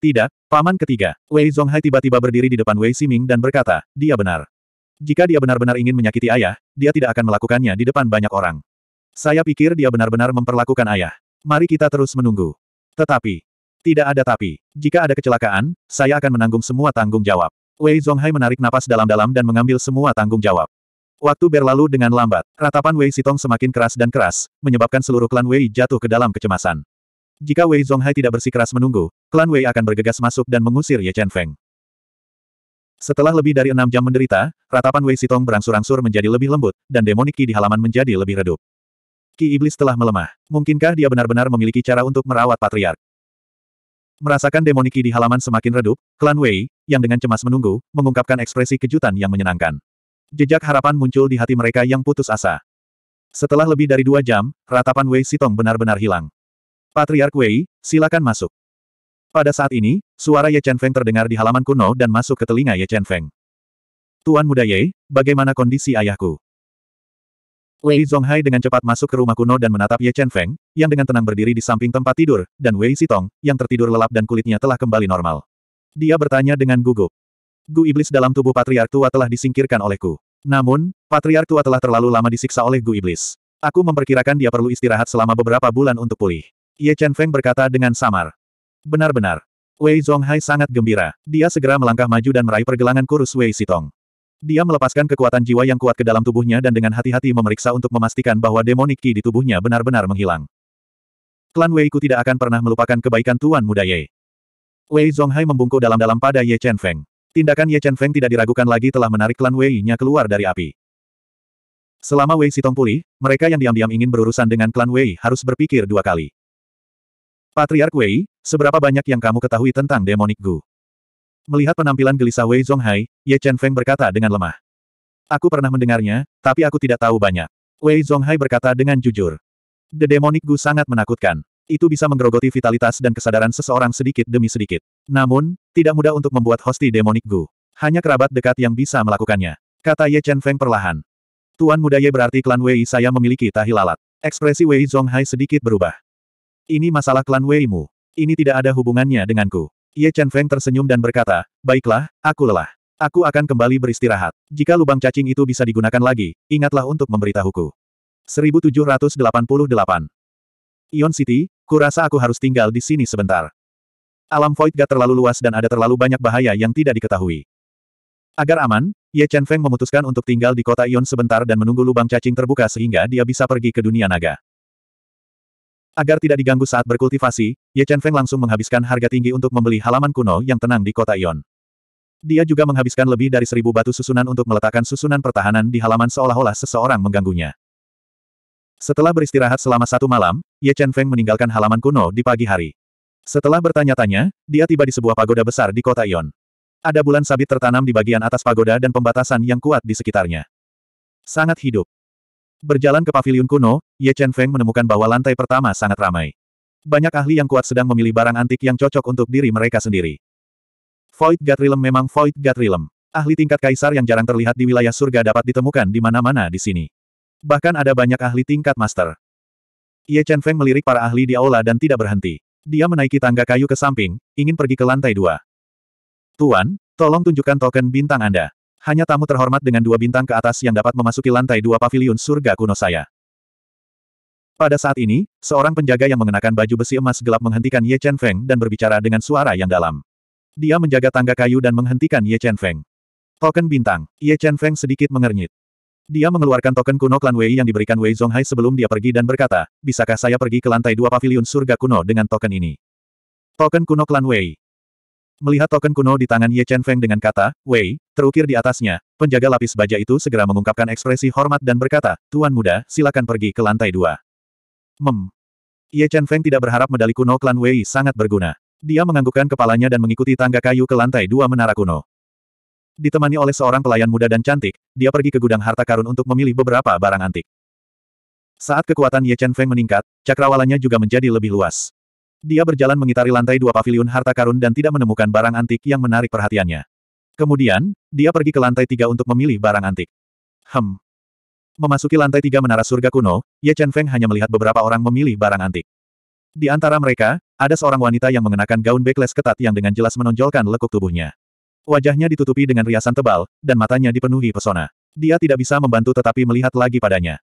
Tidak, paman ketiga, Wei Hai tiba-tiba berdiri di depan Wei Siming dan berkata, dia benar. Jika dia benar-benar ingin menyakiti ayah, dia tidak akan melakukannya di depan banyak orang. Saya pikir dia benar-benar memperlakukan ayah. Mari kita terus menunggu. Tetapi, tidak ada tapi. Jika ada kecelakaan, saya akan menanggung semua tanggung jawab. Wei Zonghai menarik napas dalam-dalam dan mengambil semua tanggung jawab. Waktu berlalu dengan lambat. Ratapan Wei Sitong semakin keras dan keras, menyebabkan seluruh klan Wei jatuh ke dalam kecemasan. Jika Wei Zonghai tidak bersikeras menunggu, klan Wei akan bergegas masuk dan mengusir Ye Chen Feng. Setelah lebih dari enam jam menderita, ratapan Wei Sitong berangsur-angsur menjadi lebih lembut, dan demoniki di halaman menjadi lebih redup kaki iblis telah melemah. Mungkinkah dia benar-benar memiliki cara untuk merawat patriark? Merasakan demoniki di halaman semakin redup, klan Wei, yang dengan cemas menunggu, mengungkapkan ekspresi kejutan yang menyenangkan. Jejak harapan muncul di hati mereka yang putus asa. Setelah lebih dari dua jam, ratapan Wei Sitong benar-benar hilang. Patriark Wei, silakan masuk. Pada saat ini, suara Ye Chen Feng terdengar di halaman kuno dan masuk ke telinga Ye Chen Feng. Tuan muda Ye, bagaimana kondisi ayahku? Wei Zonghai dengan cepat masuk ke rumah kuno dan menatap Ye Chen Feng, yang dengan tenang berdiri di samping tempat tidur, dan Wei Sitong, yang tertidur lelap dan kulitnya telah kembali normal. Dia bertanya dengan gugup. Gu iblis dalam tubuh patriark tua telah disingkirkan olehku. Namun, patriark tua telah terlalu lama disiksa oleh gu iblis. Aku memperkirakan dia perlu istirahat selama beberapa bulan untuk pulih. Ye Chen Feng berkata dengan samar. Benar-benar. Wei Zonghai sangat gembira. Dia segera melangkah maju dan meraih pergelangan kurus Wei Sitong. Dia melepaskan kekuatan jiwa yang kuat ke dalam tubuhnya dan dengan hati-hati memeriksa untuk memastikan bahwa demonik ki di tubuhnya benar-benar menghilang. Klan Wei ku tidak akan pernah melupakan kebaikan Tuan Muda Ye. Wei Zonghai membungkuk dalam-dalam pada Ye Chen Feng. Tindakan Ye Chen Feng tidak diragukan lagi telah menarik klan Wei-nya keluar dari api. Selama Wei Sitong pulih, mereka yang diam-diam ingin berurusan dengan klan Wei harus berpikir dua kali. Patriark Wei, seberapa banyak yang kamu ketahui tentang Demonik Gu? Melihat penampilan gelisah Wei Zhonghai, Ye Chen Feng berkata dengan lemah. Aku pernah mendengarnya, tapi aku tidak tahu banyak. Wei Zhonghai berkata dengan jujur. The Demonic Gu sangat menakutkan. Itu bisa menggerogoti vitalitas dan kesadaran seseorang sedikit demi sedikit. Namun, tidak mudah untuk membuat hosti Demonic Gu. Hanya kerabat dekat yang bisa melakukannya. Kata Ye Chen Feng perlahan. Tuan muda Ye berarti klan Wei saya memiliki tahi lalat. Ekspresi Wei Zhonghai sedikit berubah. Ini masalah klan Wei mu. Ini tidak ada hubungannya denganku. Ye Chen Feng tersenyum dan berkata, baiklah, aku lelah. Aku akan kembali beristirahat. Jika lubang cacing itu bisa digunakan lagi, ingatlah untuk memberitahuku. 1788 Ion City, kurasa aku harus tinggal di sini sebentar. Alam Void Gak terlalu luas dan ada terlalu banyak bahaya yang tidak diketahui. Agar aman, Ye Chen Feng memutuskan untuk tinggal di kota Ion sebentar dan menunggu lubang cacing terbuka sehingga dia bisa pergi ke dunia naga. Agar tidak diganggu saat berkultivasi, Ye Chen Feng langsung menghabiskan harga tinggi untuk membeli halaman kuno yang tenang di kota Ion. Dia juga menghabiskan lebih dari seribu batu susunan untuk meletakkan susunan pertahanan di halaman seolah-olah seseorang mengganggunya. Setelah beristirahat selama satu malam, Ye Chen Feng meninggalkan halaman kuno di pagi hari. Setelah bertanya-tanya, dia tiba di sebuah pagoda besar di kota Ion. Ada bulan sabit tertanam di bagian atas pagoda dan pembatasan yang kuat di sekitarnya. Sangat hidup. Berjalan ke pavilion kuno, Ye Chen Feng menemukan bahwa lantai pertama sangat ramai. Banyak ahli yang kuat sedang memilih barang antik yang cocok untuk diri mereka sendiri. Void God Realm memang Void God Realm. Ahli tingkat kaisar yang jarang terlihat di wilayah surga dapat ditemukan di mana-mana di sini. Bahkan ada banyak ahli tingkat master. Ye Chen Feng melirik para ahli di aula dan tidak berhenti. Dia menaiki tangga kayu ke samping, ingin pergi ke lantai dua. Tuan, tolong tunjukkan token bintang Anda. Hanya tamu terhormat dengan dua bintang ke atas yang dapat memasuki lantai dua paviliun surga kuno saya. Pada saat ini, seorang penjaga yang mengenakan baju besi emas gelap menghentikan Ye Chen Feng dan berbicara dengan suara yang dalam. Dia menjaga tangga kayu dan menghentikan Ye Chen Feng. Token bintang, Ye Chen Feng sedikit mengernyit. Dia mengeluarkan token kuno klan Wei yang diberikan Wei Zhonghai sebelum dia pergi dan berkata, bisakah saya pergi ke lantai dua paviliun surga kuno dengan token ini? Token kuno klan Wei. Melihat token kuno di tangan Ye Chen Feng dengan kata, Wei, terukir di atasnya, penjaga lapis baja itu segera mengungkapkan ekspresi hormat dan berkata, Tuan muda, silakan pergi ke lantai dua. Mem. Ye Chen Feng tidak berharap medali kuno klan Wei sangat berguna. Dia menganggukkan kepalanya dan mengikuti tangga kayu ke lantai dua menara kuno. Ditemani oleh seorang pelayan muda dan cantik, dia pergi ke gudang harta karun untuk memilih beberapa barang antik. Saat kekuatan Ye Chen Feng meningkat, cakrawalanya juga menjadi lebih luas. Dia berjalan mengitari lantai dua paviliun harta karun dan tidak menemukan barang antik yang menarik perhatiannya. Kemudian, dia pergi ke lantai tiga untuk memilih barang antik. Hem. Memasuki lantai tiga menara surga kuno, Ye Chen Feng hanya melihat beberapa orang memilih barang antik. Di antara mereka, ada seorang wanita yang mengenakan gaun backless ketat yang dengan jelas menonjolkan lekuk tubuhnya. Wajahnya ditutupi dengan riasan tebal, dan matanya dipenuhi pesona. Dia tidak bisa membantu tetapi melihat lagi padanya.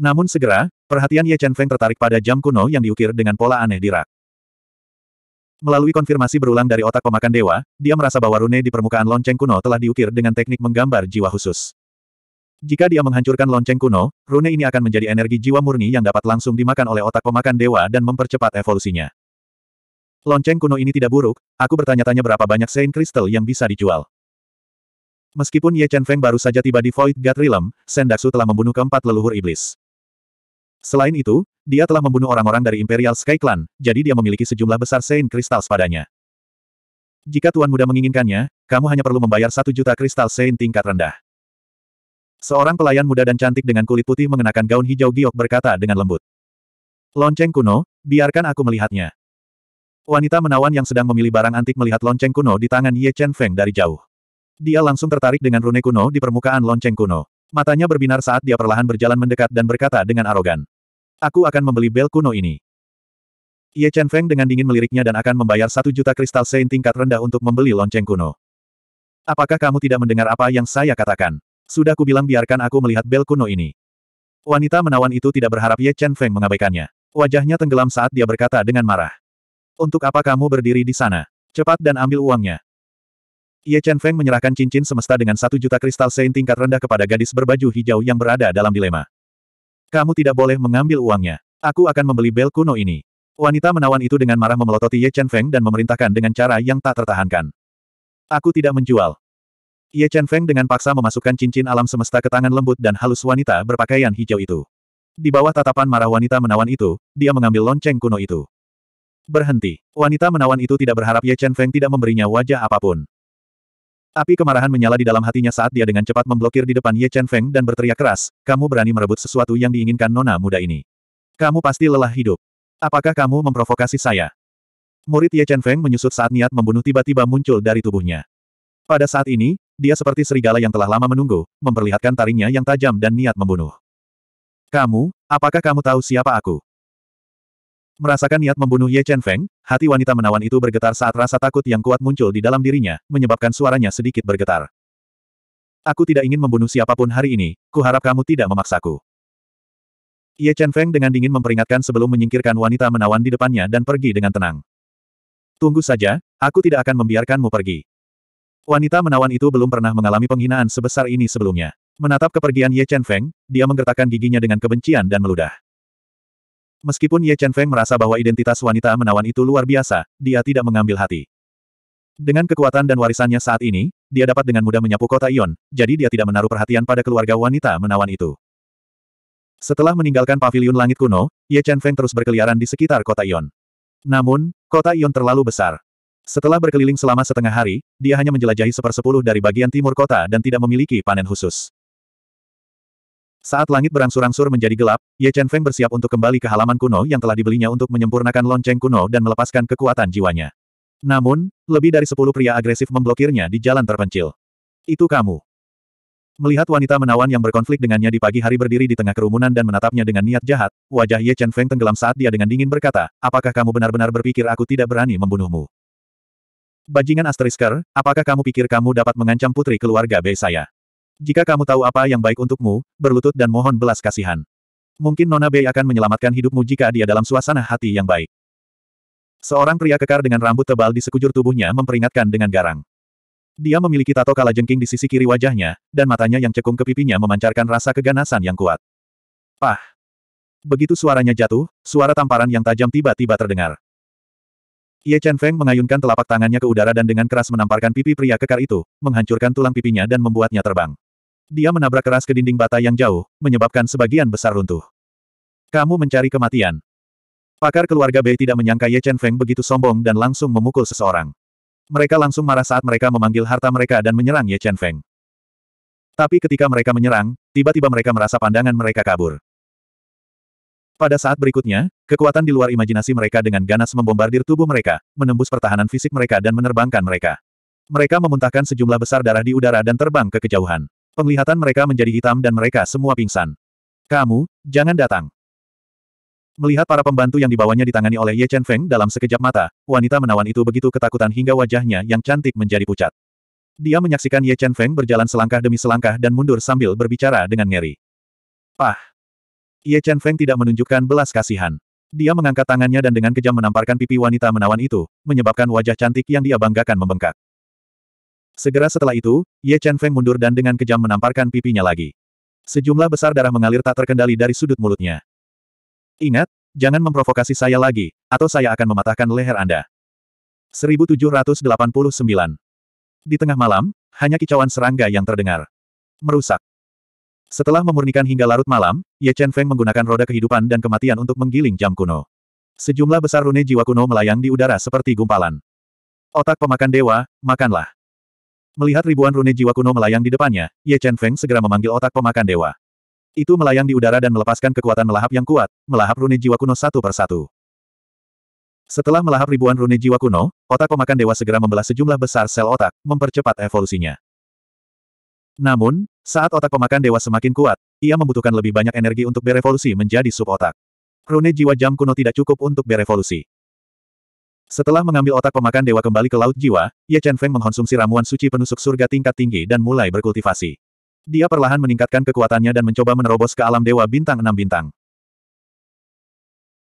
Namun segera, perhatian Ye Chen Feng tertarik pada jam kuno yang diukir dengan pola aneh di rak. Melalui konfirmasi berulang dari otak pemakan dewa, dia merasa bahwa rune di permukaan lonceng kuno telah diukir dengan teknik menggambar jiwa khusus. Jika dia menghancurkan lonceng kuno, rune ini akan menjadi energi jiwa murni yang dapat langsung dimakan oleh otak pemakan dewa dan mempercepat evolusinya. Lonceng kuno ini tidak buruk, aku bertanya-tanya berapa banyak Saint Crystal yang bisa dijual. Meskipun Ye Chen Feng baru saja tiba di Void God Realm, Sendaksu telah membunuh keempat leluhur iblis. Selain itu, dia telah membunuh orang-orang dari Imperial Sky Clan, jadi dia memiliki sejumlah besar Saint Crystals padanya. Jika Tuan Muda menginginkannya, kamu hanya perlu membayar satu juta kristal Saint tingkat rendah. Seorang pelayan muda dan cantik dengan kulit putih mengenakan gaun hijau giok berkata dengan lembut. Lonceng kuno, biarkan aku melihatnya. Wanita menawan yang sedang memilih barang antik melihat lonceng kuno di tangan Ye Chen Feng dari jauh. Dia langsung tertarik dengan rune kuno di permukaan lonceng kuno. Matanya berbinar saat dia perlahan berjalan mendekat dan berkata dengan arogan. Aku akan membeli bel kuno ini. Ye Chen Feng dengan dingin meliriknya dan akan membayar satu juta kristal sein tingkat rendah untuk membeli lonceng kuno. Apakah kamu tidak mendengar apa yang saya katakan? Sudah kubilang biarkan aku melihat bel kuno ini. Wanita menawan itu tidak berharap Ye Chen Feng mengabaikannya. Wajahnya tenggelam saat dia berkata dengan marah. Untuk apa kamu berdiri di sana? Cepat dan ambil uangnya. Ye Chen Feng menyerahkan cincin semesta dengan satu juta kristal sein tingkat rendah kepada gadis berbaju hijau yang berada dalam dilema. Kamu tidak boleh mengambil uangnya. Aku akan membeli bel kuno ini. Wanita menawan itu dengan marah memelototi Ye Chen Feng dan memerintahkan dengan cara yang tak tertahankan. Aku tidak menjual. Ye Chen Feng dengan paksa memasukkan cincin alam semesta ke tangan lembut dan halus wanita berpakaian hijau itu. Di bawah tatapan marah wanita menawan itu, dia mengambil lonceng kuno itu. Berhenti. Wanita menawan itu tidak berharap Ye Chen Feng tidak memberinya wajah apapun. Api kemarahan menyala di dalam hatinya saat dia dengan cepat memblokir di depan Ye Chen Feng dan berteriak keras, kamu berani merebut sesuatu yang diinginkan nona muda ini. Kamu pasti lelah hidup. Apakah kamu memprovokasi saya? Murid Ye Chen Feng menyusut saat niat membunuh tiba-tiba muncul dari tubuhnya. Pada saat ini, dia seperti serigala yang telah lama menunggu, memperlihatkan taringnya yang tajam dan niat membunuh. Kamu, apakah kamu tahu siapa aku? Merasakan niat membunuh Ye Chen Feng, hati wanita menawan itu bergetar saat rasa takut yang kuat muncul di dalam dirinya, menyebabkan suaranya sedikit bergetar. Aku tidak ingin membunuh siapapun hari ini, kuharap kamu tidak memaksaku. Ye Chen Feng dengan dingin memperingatkan sebelum menyingkirkan wanita menawan di depannya dan pergi dengan tenang. Tunggu saja, aku tidak akan membiarkanmu pergi. Wanita menawan itu belum pernah mengalami penghinaan sebesar ini sebelumnya. Menatap kepergian Ye Chen Feng, dia menggertakkan giginya dengan kebencian dan meludah. Meskipun Ye Chen Feng merasa bahwa identitas wanita menawan itu luar biasa, dia tidak mengambil hati. Dengan kekuatan dan warisannya saat ini, dia dapat dengan mudah menyapu kota Ion, jadi dia tidak menaruh perhatian pada keluarga wanita menawan itu. Setelah meninggalkan paviliun langit kuno, Ye Chen Feng terus berkeliaran di sekitar kota Ion. Namun, kota Ion terlalu besar. Setelah berkeliling selama setengah hari, dia hanya menjelajahi sepersepuluh dari bagian timur kota dan tidak memiliki panen khusus. Saat langit berangsur-angsur menjadi gelap, Ye Chen Feng bersiap untuk kembali ke halaman kuno yang telah dibelinya untuk menyempurnakan lonceng kuno dan melepaskan kekuatan jiwanya. Namun, lebih dari sepuluh pria agresif memblokirnya di jalan terpencil. Itu kamu. Melihat wanita menawan yang berkonflik dengannya di pagi hari berdiri di tengah kerumunan dan menatapnya dengan niat jahat, wajah Ye Chen Feng tenggelam saat dia dengan dingin berkata, apakah kamu benar-benar berpikir aku tidak berani membunuhmu? Bajingan asterisker, apakah kamu pikir kamu dapat mengancam putri keluarga B saya? Jika kamu tahu apa yang baik untukmu, berlutut dan mohon belas kasihan. Mungkin Nona Bei akan menyelamatkan hidupmu jika dia dalam suasana hati yang baik. Seorang pria kekar dengan rambut tebal di sekujur tubuhnya memperingatkan dengan garang. Dia memiliki tato kala jengking di sisi kiri wajahnya, dan matanya yang cekung ke pipinya memancarkan rasa keganasan yang kuat. Pah! Begitu suaranya jatuh, suara tamparan yang tajam tiba-tiba terdengar. Ye Chen Feng mengayunkan telapak tangannya ke udara dan dengan keras menamparkan pipi pria kekar itu, menghancurkan tulang pipinya dan membuatnya terbang. Dia menabrak keras ke dinding bata yang jauh, menyebabkan sebagian besar runtuh. Kamu mencari kematian. Pakar keluarga Bei tidak menyangka Ye Chen Feng begitu sombong dan langsung memukul seseorang. Mereka langsung marah saat mereka memanggil harta mereka dan menyerang Ye Chen Feng. Tapi ketika mereka menyerang, tiba-tiba mereka merasa pandangan mereka kabur. Pada saat berikutnya, kekuatan di luar imajinasi mereka dengan ganas membombardir tubuh mereka, menembus pertahanan fisik mereka dan menerbangkan mereka. Mereka memuntahkan sejumlah besar darah di udara dan terbang ke kejauhan. Penglihatan mereka menjadi hitam dan mereka semua pingsan. Kamu, jangan datang. Melihat para pembantu yang dibawanya ditangani oleh Ye Chen Feng dalam sekejap mata, wanita menawan itu begitu ketakutan hingga wajahnya yang cantik menjadi pucat. Dia menyaksikan Ye Chen Feng berjalan selangkah demi selangkah dan mundur sambil berbicara dengan ngeri. Pah! Ye Chen Feng tidak menunjukkan belas kasihan. Dia mengangkat tangannya dan dengan kejam menamparkan pipi wanita menawan itu, menyebabkan wajah cantik yang dia banggakan membengkak. Segera setelah itu, Ye Chen Feng mundur dan dengan kejam menamparkan pipinya lagi. Sejumlah besar darah mengalir tak terkendali dari sudut mulutnya. Ingat, jangan memprovokasi saya lagi, atau saya akan mematahkan leher Anda. 1789 Di tengah malam, hanya kicauan serangga yang terdengar. Merusak. Setelah memurnikan hingga larut malam, Ye Chen Feng menggunakan roda kehidupan dan kematian untuk menggiling jam kuno. Sejumlah besar rune jiwa kuno melayang di udara seperti gumpalan. Otak pemakan dewa, makanlah. Melihat ribuan rune jiwa kuno melayang di depannya, Ye Chen Feng segera memanggil otak pemakan dewa. Itu melayang di udara dan melepaskan kekuatan melahap yang kuat, melahap rune jiwa kuno satu persatu. Setelah melahap ribuan rune jiwa kuno, otak pemakan dewa segera membelah sejumlah besar sel otak, mempercepat evolusinya. Namun, saat otak pemakan dewa semakin kuat, ia membutuhkan lebih banyak energi untuk berevolusi menjadi sub-otak. Rune jiwa jam kuno tidak cukup untuk berevolusi. Setelah mengambil otak pemakan dewa kembali ke Laut Jiwa, Ye Chen Feng mengkonsumsi ramuan suci penusuk surga tingkat tinggi dan mulai berkultivasi. Dia perlahan meningkatkan kekuatannya dan mencoba menerobos ke alam dewa bintang enam bintang.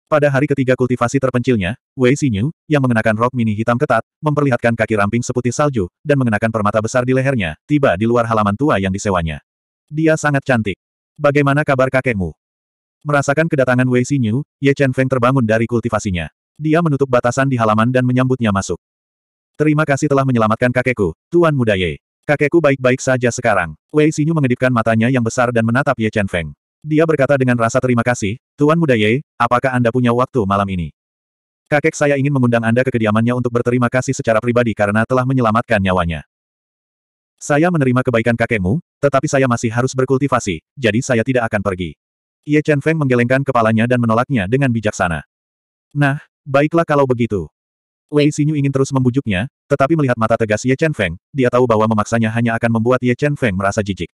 Pada hari ketiga kultivasi terpencilnya, Wei Xinyu, yang mengenakan rok mini hitam ketat, memperlihatkan kaki ramping seputih salju, dan mengenakan permata besar di lehernya, tiba di luar halaman tua yang disewanya. Dia sangat cantik. Bagaimana kabar kakekmu? Merasakan kedatangan Wei Xinyu, Ye Chen Feng terbangun dari kultivasinya. Dia menutup batasan di halaman dan menyambutnya masuk. Terima kasih telah menyelamatkan kakekku, Tuan Muda Ye. Kakekku baik-baik saja sekarang. Wei Xinyu mengedipkan matanya yang besar dan menatap Ye Chen Feng. Dia berkata dengan rasa terima kasih, Tuan Muda Ye, apakah Anda punya waktu malam ini? Kakek saya ingin mengundang Anda ke kediamannya untuk berterima kasih secara pribadi karena telah menyelamatkan nyawanya. Saya menerima kebaikan kakekmu, tetapi saya masih harus berkultivasi, jadi saya tidak akan pergi. Ye Chen Feng menggelengkan kepalanya dan menolaknya dengan bijaksana. Nah, Baiklah kalau begitu. Wei Xinyu ingin terus membujuknya, tetapi melihat mata tegas Ye Chen Feng, dia tahu bahwa memaksanya hanya akan membuat Ye Chen Feng merasa jijik.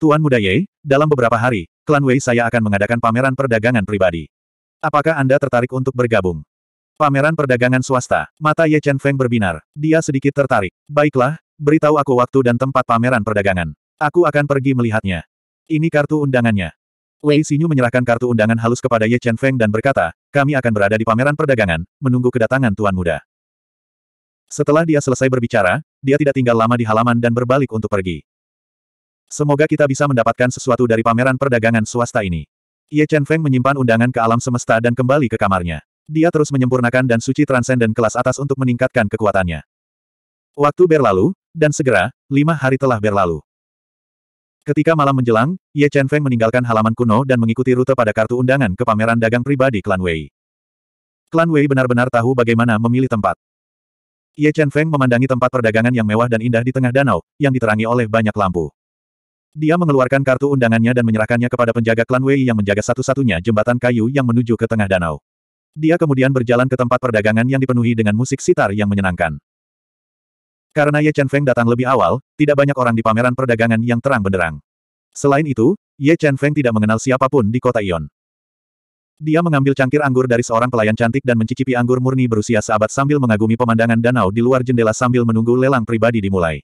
Tuan Muda Ye, dalam beberapa hari, klan Wei saya akan mengadakan pameran perdagangan pribadi. Apakah Anda tertarik untuk bergabung? Pameran perdagangan swasta, mata Ye Chen Feng berbinar. Dia sedikit tertarik. Baiklah, beritahu aku waktu dan tempat pameran perdagangan. Aku akan pergi melihatnya. Ini kartu undangannya. Wei Xinyu menyerahkan kartu undangan halus kepada Ye Chen Feng dan berkata, kami akan berada di pameran perdagangan, menunggu kedatangan Tuan Muda. Setelah dia selesai berbicara, dia tidak tinggal lama di halaman dan berbalik untuk pergi. Semoga kita bisa mendapatkan sesuatu dari pameran perdagangan swasta ini. Ye Chen Feng menyimpan undangan ke alam semesta dan kembali ke kamarnya. Dia terus menyempurnakan dan suci transenden kelas atas untuk meningkatkan kekuatannya. Waktu berlalu, dan segera, lima hari telah berlalu. Ketika malam menjelang, Ye Chen Feng meninggalkan halaman kuno dan mengikuti rute pada kartu undangan ke pameran dagang pribadi Klan Wei. Klan Wei benar-benar tahu bagaimana memilih tempat. Ye Chen Feng memandangi tempat perdagangan yang mewah dan indah di tengah danau, yang diterangi oleh banyak lampu. Dia mengeluarkan kartu undangannya dan menyerahkannya kepada penjaga Klan Wei yang menjaga satu-satunya jembatan kayu yang menuju ke tengah danau. Dia kemudian berjalan ke tempat perdagangan yang dipenuhi dengan musik sitar yang menyenangkan. Karena Ye Chen Feng datang lebih awal, tidak banyak orang di pameran perdagangan yang terang benderang. Selain itu, Ye Chen Feng tidak mengenal siapapun di kota Ion. Dia mengambil cangkir anggur dari seorang pelayan cantik dan mencicipi anggur murni berusia seabad sambil mengagumi pemandangan danau di luar jendela sambil menunggu lelang pribadi dimulai.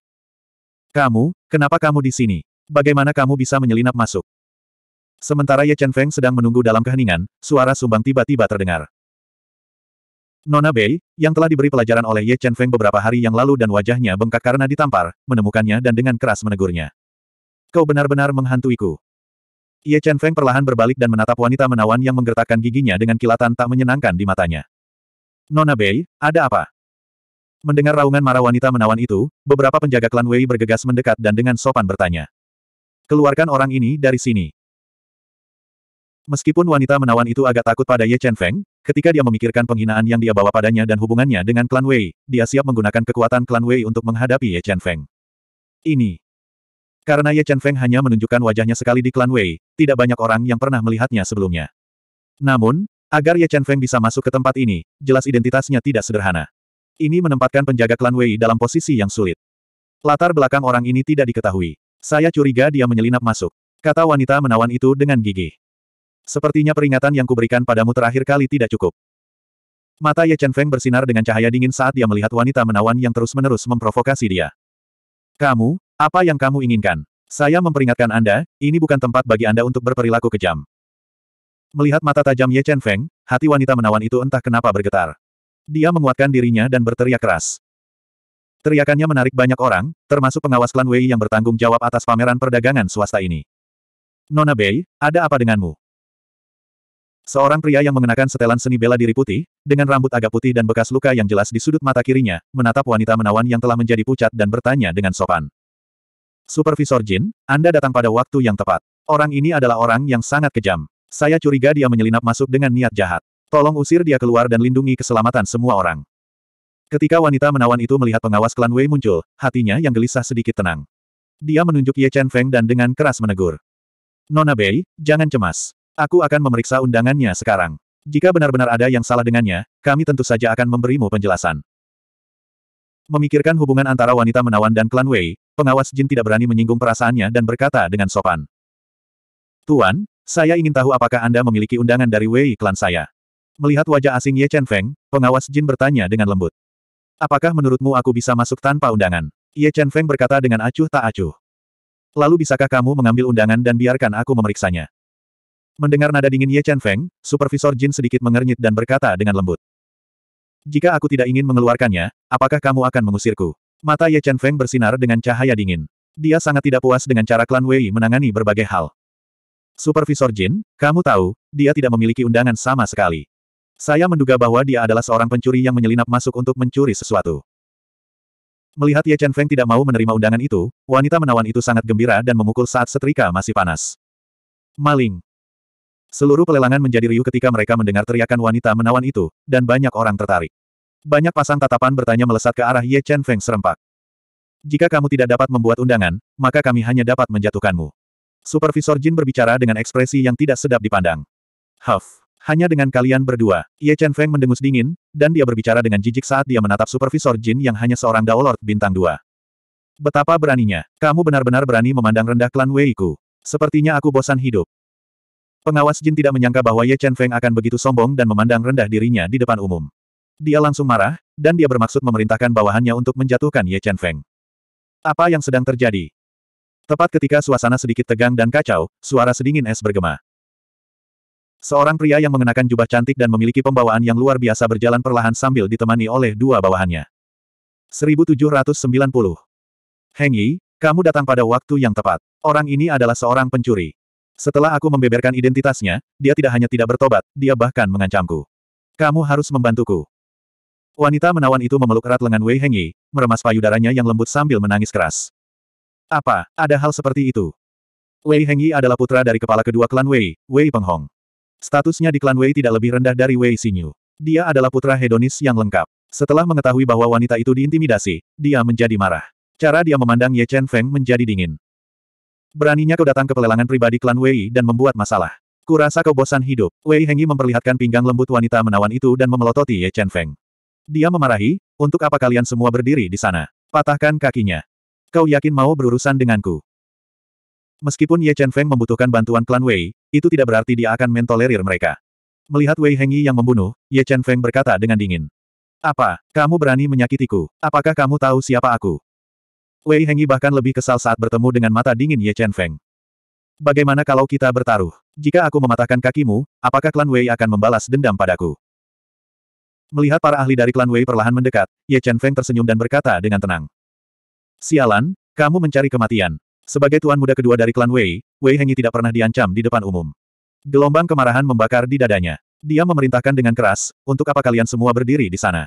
Kamu, kenapa kamu di sini? Bagaimana kamu bisa menyelinap masuk? Sementara Ye Chen Feng sedang menunggu dalam keheningan, suara sumbang tiba-tiba terdengar. Nona Bei, yang telah diberi pelajaran oleh Ye Chen Feng beberapa hari yang lalu dan wajahnya bengkak karena ditampar, menemukannya dan dengan keras menegurnya. Kau benar-benar menghantuiku. Ye Chen Feng perlahan berbalik dan menatap wanita menawan yang menggertakkan giginya dengan kilatan tak menyenangkan di matanya. Nona Bei, ada apa? Mendengar raungan marah wanita menawan itu, beberapa penjaga klan Wei bergegas mendekat dan dengan sopan bertanya. Keluarkan orang ini dari sini. Meskipun wanita menawan itu agak takut pada Ye Chen Feng, Ketika dia memikirkan penghinaan yang dia bawa padanya dan hubungannya dengan klan Wei, dia siap menggunakan kekuatan klan Wei untuk menghadapi Ye Chen Feng. Ini. Karena Ye Chen Feng hanya menunjukkan wajahnya sekali di klan Wei, tidak banyak orang yang pernah melihatnya sebelumnya. Namun, agar Ye Chen Feng bisa masuk ke tempat ini, jelas identitasnya tidak sederhana. Ini menempatkan penjaga klan Wei dalam posisi yang sulit. Latar belakang orang ini tidak diketahui. Saya curiga dia menyelinap masuk. Kata wanita menawan itu dengan gigih. Sepertinya peringatan yang kuberikan padamu terakhir kali tidak cukup. Mata Ye Chen Feng bersinar dengan cahaya dingin saat dia melihat wanita menawan yang terus-menerus memprovokasi dia. Kamu, apa yang kamu inginkan? Saya memperingatkan Anda, ini bukan tempat bagi Anda untuk berperilaku kejam. Melihat mata tajam Ye Chen Feng, hati wanita menawan itu entah kenapa bergetar. Dia menguatkan dirinya dan berteriak keras. Teriakannya menarik banyak orang, termasuk pengawas klan Wei yang bertanggung jawab atas pameran perdagangan swasta ini. Nona Bei, ada apa denganmu? Seorang pria yang mengenakan setelan seni bela diri putih, dengan rambut agak putih dan bekas luka yang jelas di sudut mata kirinya, menatap wanita menawan yang telah menjadi pucat dan bertanya dengan sopan. Supervisor Jin, Anda datang pada waktu yang tepat. Orang ini adalah orang yang sangat kejam. Saya curiga dia menyelinap masuk dengan niat jahat. Tolong usir dia keluar dan lindungi keselamatan semua orang. Ketika wanita menawan itu melihat pengawas klan Wei muncul, hatinya yang gelisah sedikit tenang. Dia menunjuk Ye Chen Feng dan dengan keras menegur. Nona Bei, jangan cemas. Aku akan memeriksa undangannya sekarang. Jika benar-benar ada yang salah dengannya, kami tentu saja akan memberimu penjelasan. Memikirkan hubungan antara wanita menawan dan klan Wei, pengawas Jin tidak berani menyinggung perasaannya dan berkata dengan sopan. Tuan, saya ingin tahu apakah Anda memiliki undangan dari Wei klan saya. Melihat wajah asing Ye Chen Feng, pengawas Jin bertanya dengan lembut. Apakah menurutmu aku bisa masuk tanpa undangan? Ye Chen Feng berkata dengan acuh tak acuh. Lalu bisakah kamu mengambil undangan dan biarkan aku memeriksanya? Mendengar nada dingin Ye Chen Feng, Supervisor Jin sedikit mengernyit dan berkata dengan lembut. Jika aku tidak ingin mengeluarkannya, apakah kamu akan mengusirku? Mata Ye Chen Feng bersinar dengan cahaya dingin. Dia sangat tidak puas dengan cara klan Wei menangani berbagai hal. Supervisor Jin, kamu tahu, dia tidak memiliki undangan sama sekali. Saya menduga bahwa dia adalah seorang pencuri yang menyelinap masuk untuk mencuri sesuatu. Melihat Ye Chen Feng tidak mau menerima undangan itu, wanita menawan itu sangat gembira dan memukul saat setrika masih panas. Maling. Seluruh pelelangan menjadi riuh ketika mereka mendengar teriakan wanita menawan itu, dan banyak orang tertarik. Banyak pasang tatapan bertanya melesat ke arah Ye Chen Feng serempak. Jika kamu tidak dapat membuat undangan, maka kami hanya dapat menjatuhkanmu. Supervisor Jin berbicara dengan ekspresi yang tidak sedap dipandang. Huff. Hanya dengan kalian berdua, Ye Chen Feng mendengus dingin, dan dia berbicara dengan jijik saat dia menatap Supervisor Jin yang hanya seorang Daolord bintang dua. Betapa beraninya, kamu benar-benar berani memandang rendah klan Wei ku. Sepertinya aku bosan hidup. Pengawas Jin tidak menyangka bahwa Ye Chen Feng akan begitu sombong dan memandang rendah dirinya di depan umum. Dia langsung marah, dan dia bermaksud memerintahkan bawahannya untuk menjatuhkan Ye Chen Feng. Apa yang sedang terjadi? Tepat ketika suasana sedikit tegang dan kacau, suara sedingin es bergema. Seorang pria yang mengenakan jubah cantik dan memiliki pembawaan yang luar biasa berjalan perlahan sambil ditemani oleh dua bawahannya. 1790. Heng Yi, kamu datang pada waktu yang tepat. Orang ini adalah seorang pencuri. Setelah aku membeberkan identitasnya, dia tidak hanya tidak bertobat, dia bahkan mengancamku. Kamu harus membantuku. Wanita menawan itu memeluk erat lengan Wei Hengyi, meremas payudaranya yang lembut sambil menangis keras. Apa, ada hal seperti itu? Wei Hengyi adalah putra dari kepala kedua klan Wei, Wei Penghong. Statusnya di klan Wei tidak lebih rendah dari Wei Xinyu. Dia adalah putra hedonis yang lengkap. Setelah mengetahui bahwa wanita itu diintimidasi, dia menjadi marah. Cara dia memandang Ye Chen Feng menjadi dingin. Beraninya kau datang ke pelelangan pribadi klan Wei dan membuat masalah. Kurasa kau bosan hidup. Wei Hengyi memperlihatkan pinggang lembut wanita menawan itu dan memelototi Ye Chen Feng. Dia memarahi, untuk apa kalian semua berdiri di sana? Patahkan kakinya. Kau yakin mau berurusan denganku? Meskipun Ye Chen Feng membutuhkan bantuan klan Wei, itu tidak berarti dia akan mentolerir mereka. Melihat Wei Hengyi yang membunuh, Ye Chen Feng berkata dengan dingin. Apa, kamu berani menyakitiku? Apakah kamu tahu siapa aku? Wei Hengyi bahkan lebih kesal saat bertemu dengan mata dingin Ye Chen Feng. Bagaimana kalau kita bertaruh? Jika aku mematahkan kakimu, apakah klan Wei akan membalas dendam padaku? Melihat para ahli dari klan Wei perlahan mendekat, Ye Chen Feng tersenyum dan berkata dengan tenang. Sialan, kamu mencari kematian. Sebagai tuan muda kedua dari klan Wei, Wei Hengyi tidak pernah diancam di depan umum. Gelombang kemarahan membakar di dadanya. Dia memerintahkan dengan keras, untuk apa kalian semua berdiri di sana?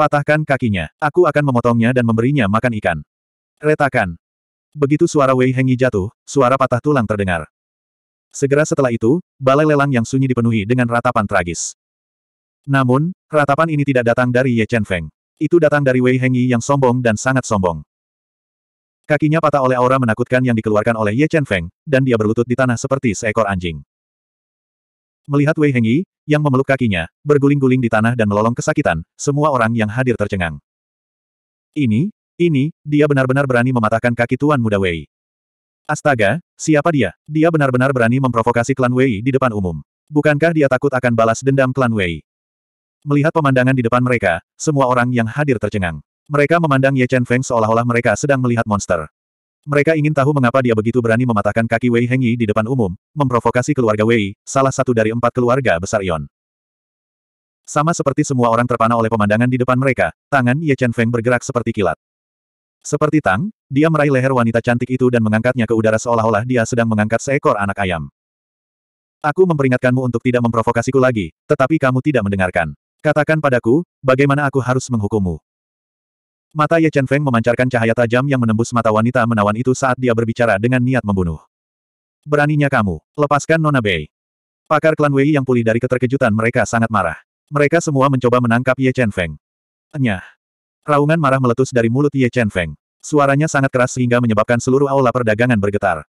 Patahkan kakinya. Aku akan memotongnya dan memberinya makan ikan. Retakan. Begitu suara Wei Hengyi jatuh, suara patah tulang terdengar. Segera setelah itu, balai lelang yang sunyi dipenuhi dengan ratapan tragis. Namun, ratapan ini tidak datang dari Ye Chen Feng. Itu datang dari Wei Hengyi yang sombong dan sangat sombong. Kakinya patah oleh aura menakutkan yang dikeluarkan oleh Ye Chen Feng, dan dia berlutut di tanah seperti seekor anjing. Melihat Wei Hengyi, yang memeluk kakinya, berguling-guling di tanah dan melolong kesakitan, semua orang yang hadir tercengang. Ini, ini, dia benar-benar berani mematahkan kaki Tuan Muda Wei. Astaga, siapa dia? Dia benar-benar berani memprovokasi klan Wei di depan umum. Bukankah dia takut akan balas dendam klan Wei? Melihat pemandangan di depan mereka, semua orang yang hadir tercengang. Mereka memandang Ye Chen Feng seolah-olah mereka sedang melihat monster. Mereka ingin tahu mengapa dia begitu berani mematahkan kaki Wei Hengyi di depan umum, memprovokasi keluarga Wei, salah satu dari empat keluarga besar Ion. Sama seperti semua orang terpana oleh pemandangan di depan mereka, tangan Ye Chen Feng bergerak seperti kilat. Seperti tang, dia meraih leher wanita cantik itu dan mengangkatnya ke udara seolah-olah dia sedang mengangkat seekor anak ayam. Aku memperingatkanmu untuk tidak memprovokasiku lagi, tetapi kamu tidak mendengarkan. Katakan padaku, bagaimana aku harus menghukummu? Mata Ye Chen Feng memancarkan cahaya tajam yang menembus mata wanita menawan itu saat dia berbicara dengan niat membunuh. Beraninya kamu, lepaskan Nona Bei. Pakar klan Wei yang pulih dari keterkejutan mereka sangat marah. Mereka semua mencoba menangkap Ye Chen Feng. Enyah. Raungan marah meletus dari mulut Ye Chen Feng. Suaranya sangat keras sehingga menyebabkan seluruh aula perdagangan bergetar.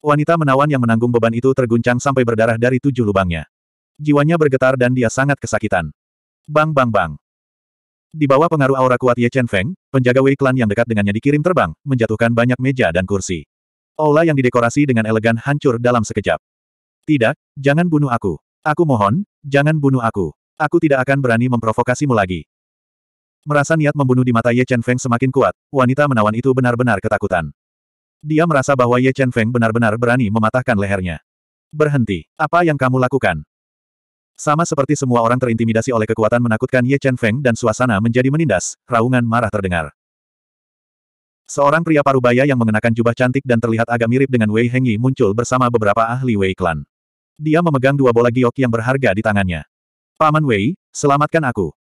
Wanita menawan yang menanggung beban itu terguncang sampai berdarah dari tujuh lubangnya. Jiwanya bergetar dan dia sangat kesakitan. Bang bang bang. Di bawah pengaruh aura kuat Ye Chen Feng, penjaga Wei Clan yang dekat dengannya dikirim terbang, menjatuhkan banyak meja dan kursi. Aula yang didekorasi dengan elegan hancur dalam sekejap. Tidak, jangan bunuh aku. Aku mohon, jangan bunuh aku. Aku tidak akan berani memprovokasimu lagi. Merasa niat membunuh di mata Ye Chen Feng semakin kuat, wanita menawan itu benar-benar ketakutan. Dia merasa bahwa Ye Chen Feng benar-benar berani mematahkan lehernya. Berhenti, apa yang kamu lakukan? Sama seperti semua orang terintimidasi oleh kekuatan menakutkan Ye Chen Feng dan suasana menjadi menindas, raungan marah terdengar. Seorang pria parubaya yang mengenakan jubah cantik dan terlihat agak mirip dengan Wei Hengyi muncul bersama beberapa ahli Wei Clan. Dia memegang dua bola giok yang berharga di tangannya. Paman Wei, selamatkan aku.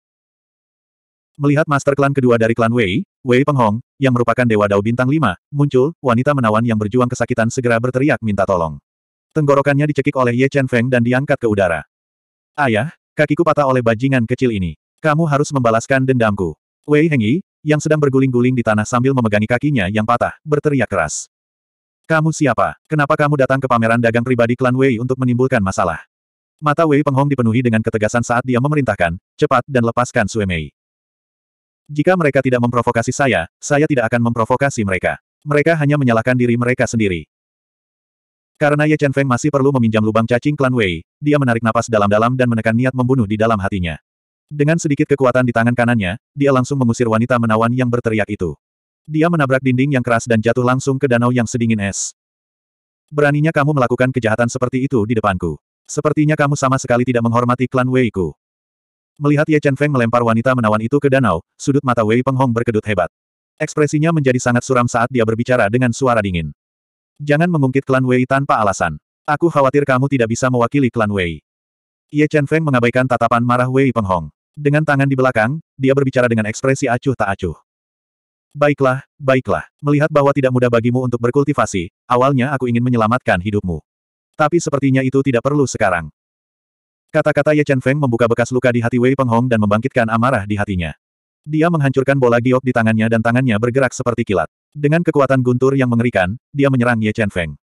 Melihat master klan kedua dari klan Wei, Wei Penghong, yang merupakan Dewa Dao Bintang 5, muncul, wanita menawan yang berjuang kesakitan segera berteriak minta tolong. Tenggorokannya dicekik oleh Ye Chen Feng dan diangkat ke udara. Ayah, kakiku patah oleh bajingan kecil ini. Kamu harus membalaskan dendamku. Wei Hengyi, yang sedang berguling-guling di tanah sambil memegangi kakinya yang patah, berteriak keras. Kamu siapa? Kenapa kamu datang ke pameran dagang pribadi klan Wei untuk menimbulkan masalah? Mata Wei Penghong dipenuhi dengan ketegasan saat dia memerintahkan, cepat dan lepaskan Sue Mei. Jika mereka tidak memprovokasi saya, saya tidak akan memprovokasi mereka. Mereka hanya menyalahkan diri mereka sendiri. Karena Ye Chen Feng masih perlu meminjam lubang cacing klan Wei, dia menarik napas dalam-dalam dan menekan niat membunuh di dalam hatinya. Dengan sedikit kekuatan di tangan kanannya, dia langsung mengusir wanita menawan yang berteriak itu. Dia menabrak dinding yang keras dan jatuh langsung ke danau yang sedingin es. Beraninya kamu melakukan kejahatan seperti itu di depanku. Sepertinya kamu sama sekali tidak menghormati klan Wei ku. Melihat Ye Chen Feng melempar wanita menawan itu ke danau, sudut mata Wei Penghong berkedut hebat. Ekspresinya menjadi sangat suram saat dia berbicara dengan suara dingin. Jangan mengungkit klan Wei tanpa alasan. Aku khawatir kamu tidak bisa mewakili klan Wei. Ye Chen Feng mengabaikan tatapan marah Wei Penghong. Dengan tangan di belakang, dia berbicara dengan ekspresi acuh tak acuh. Baiklah, baiklah. Melihat bahwa tidak mudah bagimu untuk berkultivasi, awalnya aku ingin menyelamatkan hidupmu. Tapi sepertinya itu tidak perlu sekarang. Kata-kata Ye Chen Feng membuka bekas luka di hati Wei Penghong dan membangkitkan amarah di hatinya. Dia menghancurkan bola giok di tangannya dan tangannya bergerak seperti kilat. Dengan kekuatan guntur yang mengerikan, dia menyerang Ye Chen Feng.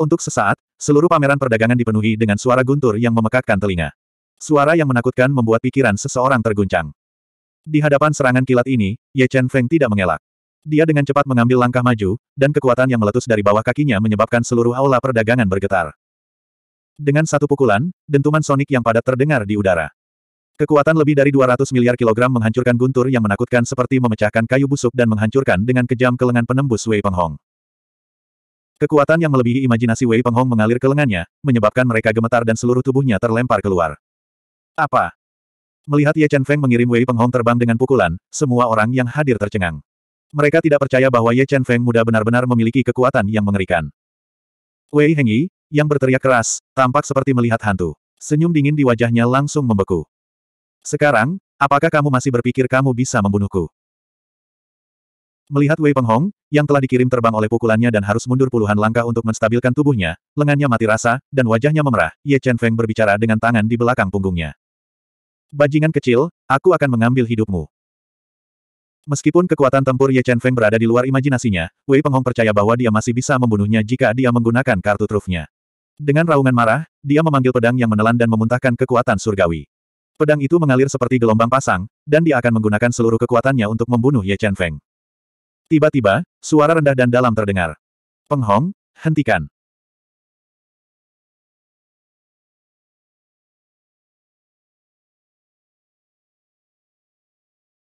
Untuk sesaat, seluruh pameran perdagangan dipenuhi dengan suara guntur yang memekakkan telinga. Suara yang menakutkan membuat pikiran seseorang terguncang. Di hadapan serangan kilat ini, Ye Chen Feng tidak mengelak. Dia dengan cepat mengambil langkah maju, dan kekuatan yang meletus dari bawah kakinya menyebabkan seluruh aula perdagangan bergetar. Dengan satu pukulan, dentuman sonik yang padat terdengar di udara. Kekuatan lebih dari 200 miliar kilogram menghancurkan guntur yang menakutkan seperti memecahkan kayu busuk dan menghancurkan dengan kejam ke lengan penembus Wei Penghong. Kekuatan yang melebihi imajinasi Wei Penghong mengalir ke lengannya, menyebabkan mereka gemetar dan seluruh tubuhnya terlempar keluar. Apa? Melihat Ye Chen Feng mengirim Wei Penghong terbang dengan pukulan, semua orang yang hadir tercengang. Mereka tidak percaya bahwa Ye Chen Feng muda benar-benar memiliki kekuatan yang mengerikan. Wei Hengyi, yang berteriak keras, tampak seperti melihat hantu. Senyum dingin di wajahnya langsung membeku. Sekarang, apakah kamu masih berpikir kamu bisa membunuhku? Melihat Wei Penghong, yang telah dikirim terbang oleh pukulannya dan harus mundur puluhan langkah untuk menstabilkan tubuhnya, lengannya mati rasa, dan wajahnya memerah, Ye Chen Feng berbicara dengan tangan di belakang punggungnya. Bajingan kecil, aku akan mengambil hidupmu. Meskipun kekuatan tempur Ye Chen Feng berada di luar imajinasinya, Wei Penghong percaya bahwa dia masih bisa membunuhnya jika dia menggunakan kartu trufnya. Dengan raungan marah, dia memanggil pedang yang menelan dan memuntahkan kekuatan surgawi. Pedang itu mengalir seperti gelombang pasang, dan dia akan menggunakan seluruh kekuatannya untuk membunuh Ye Chen Feng. Tiba-tiba, suara rendah dan dalam terdengar. Penghong, hentikan.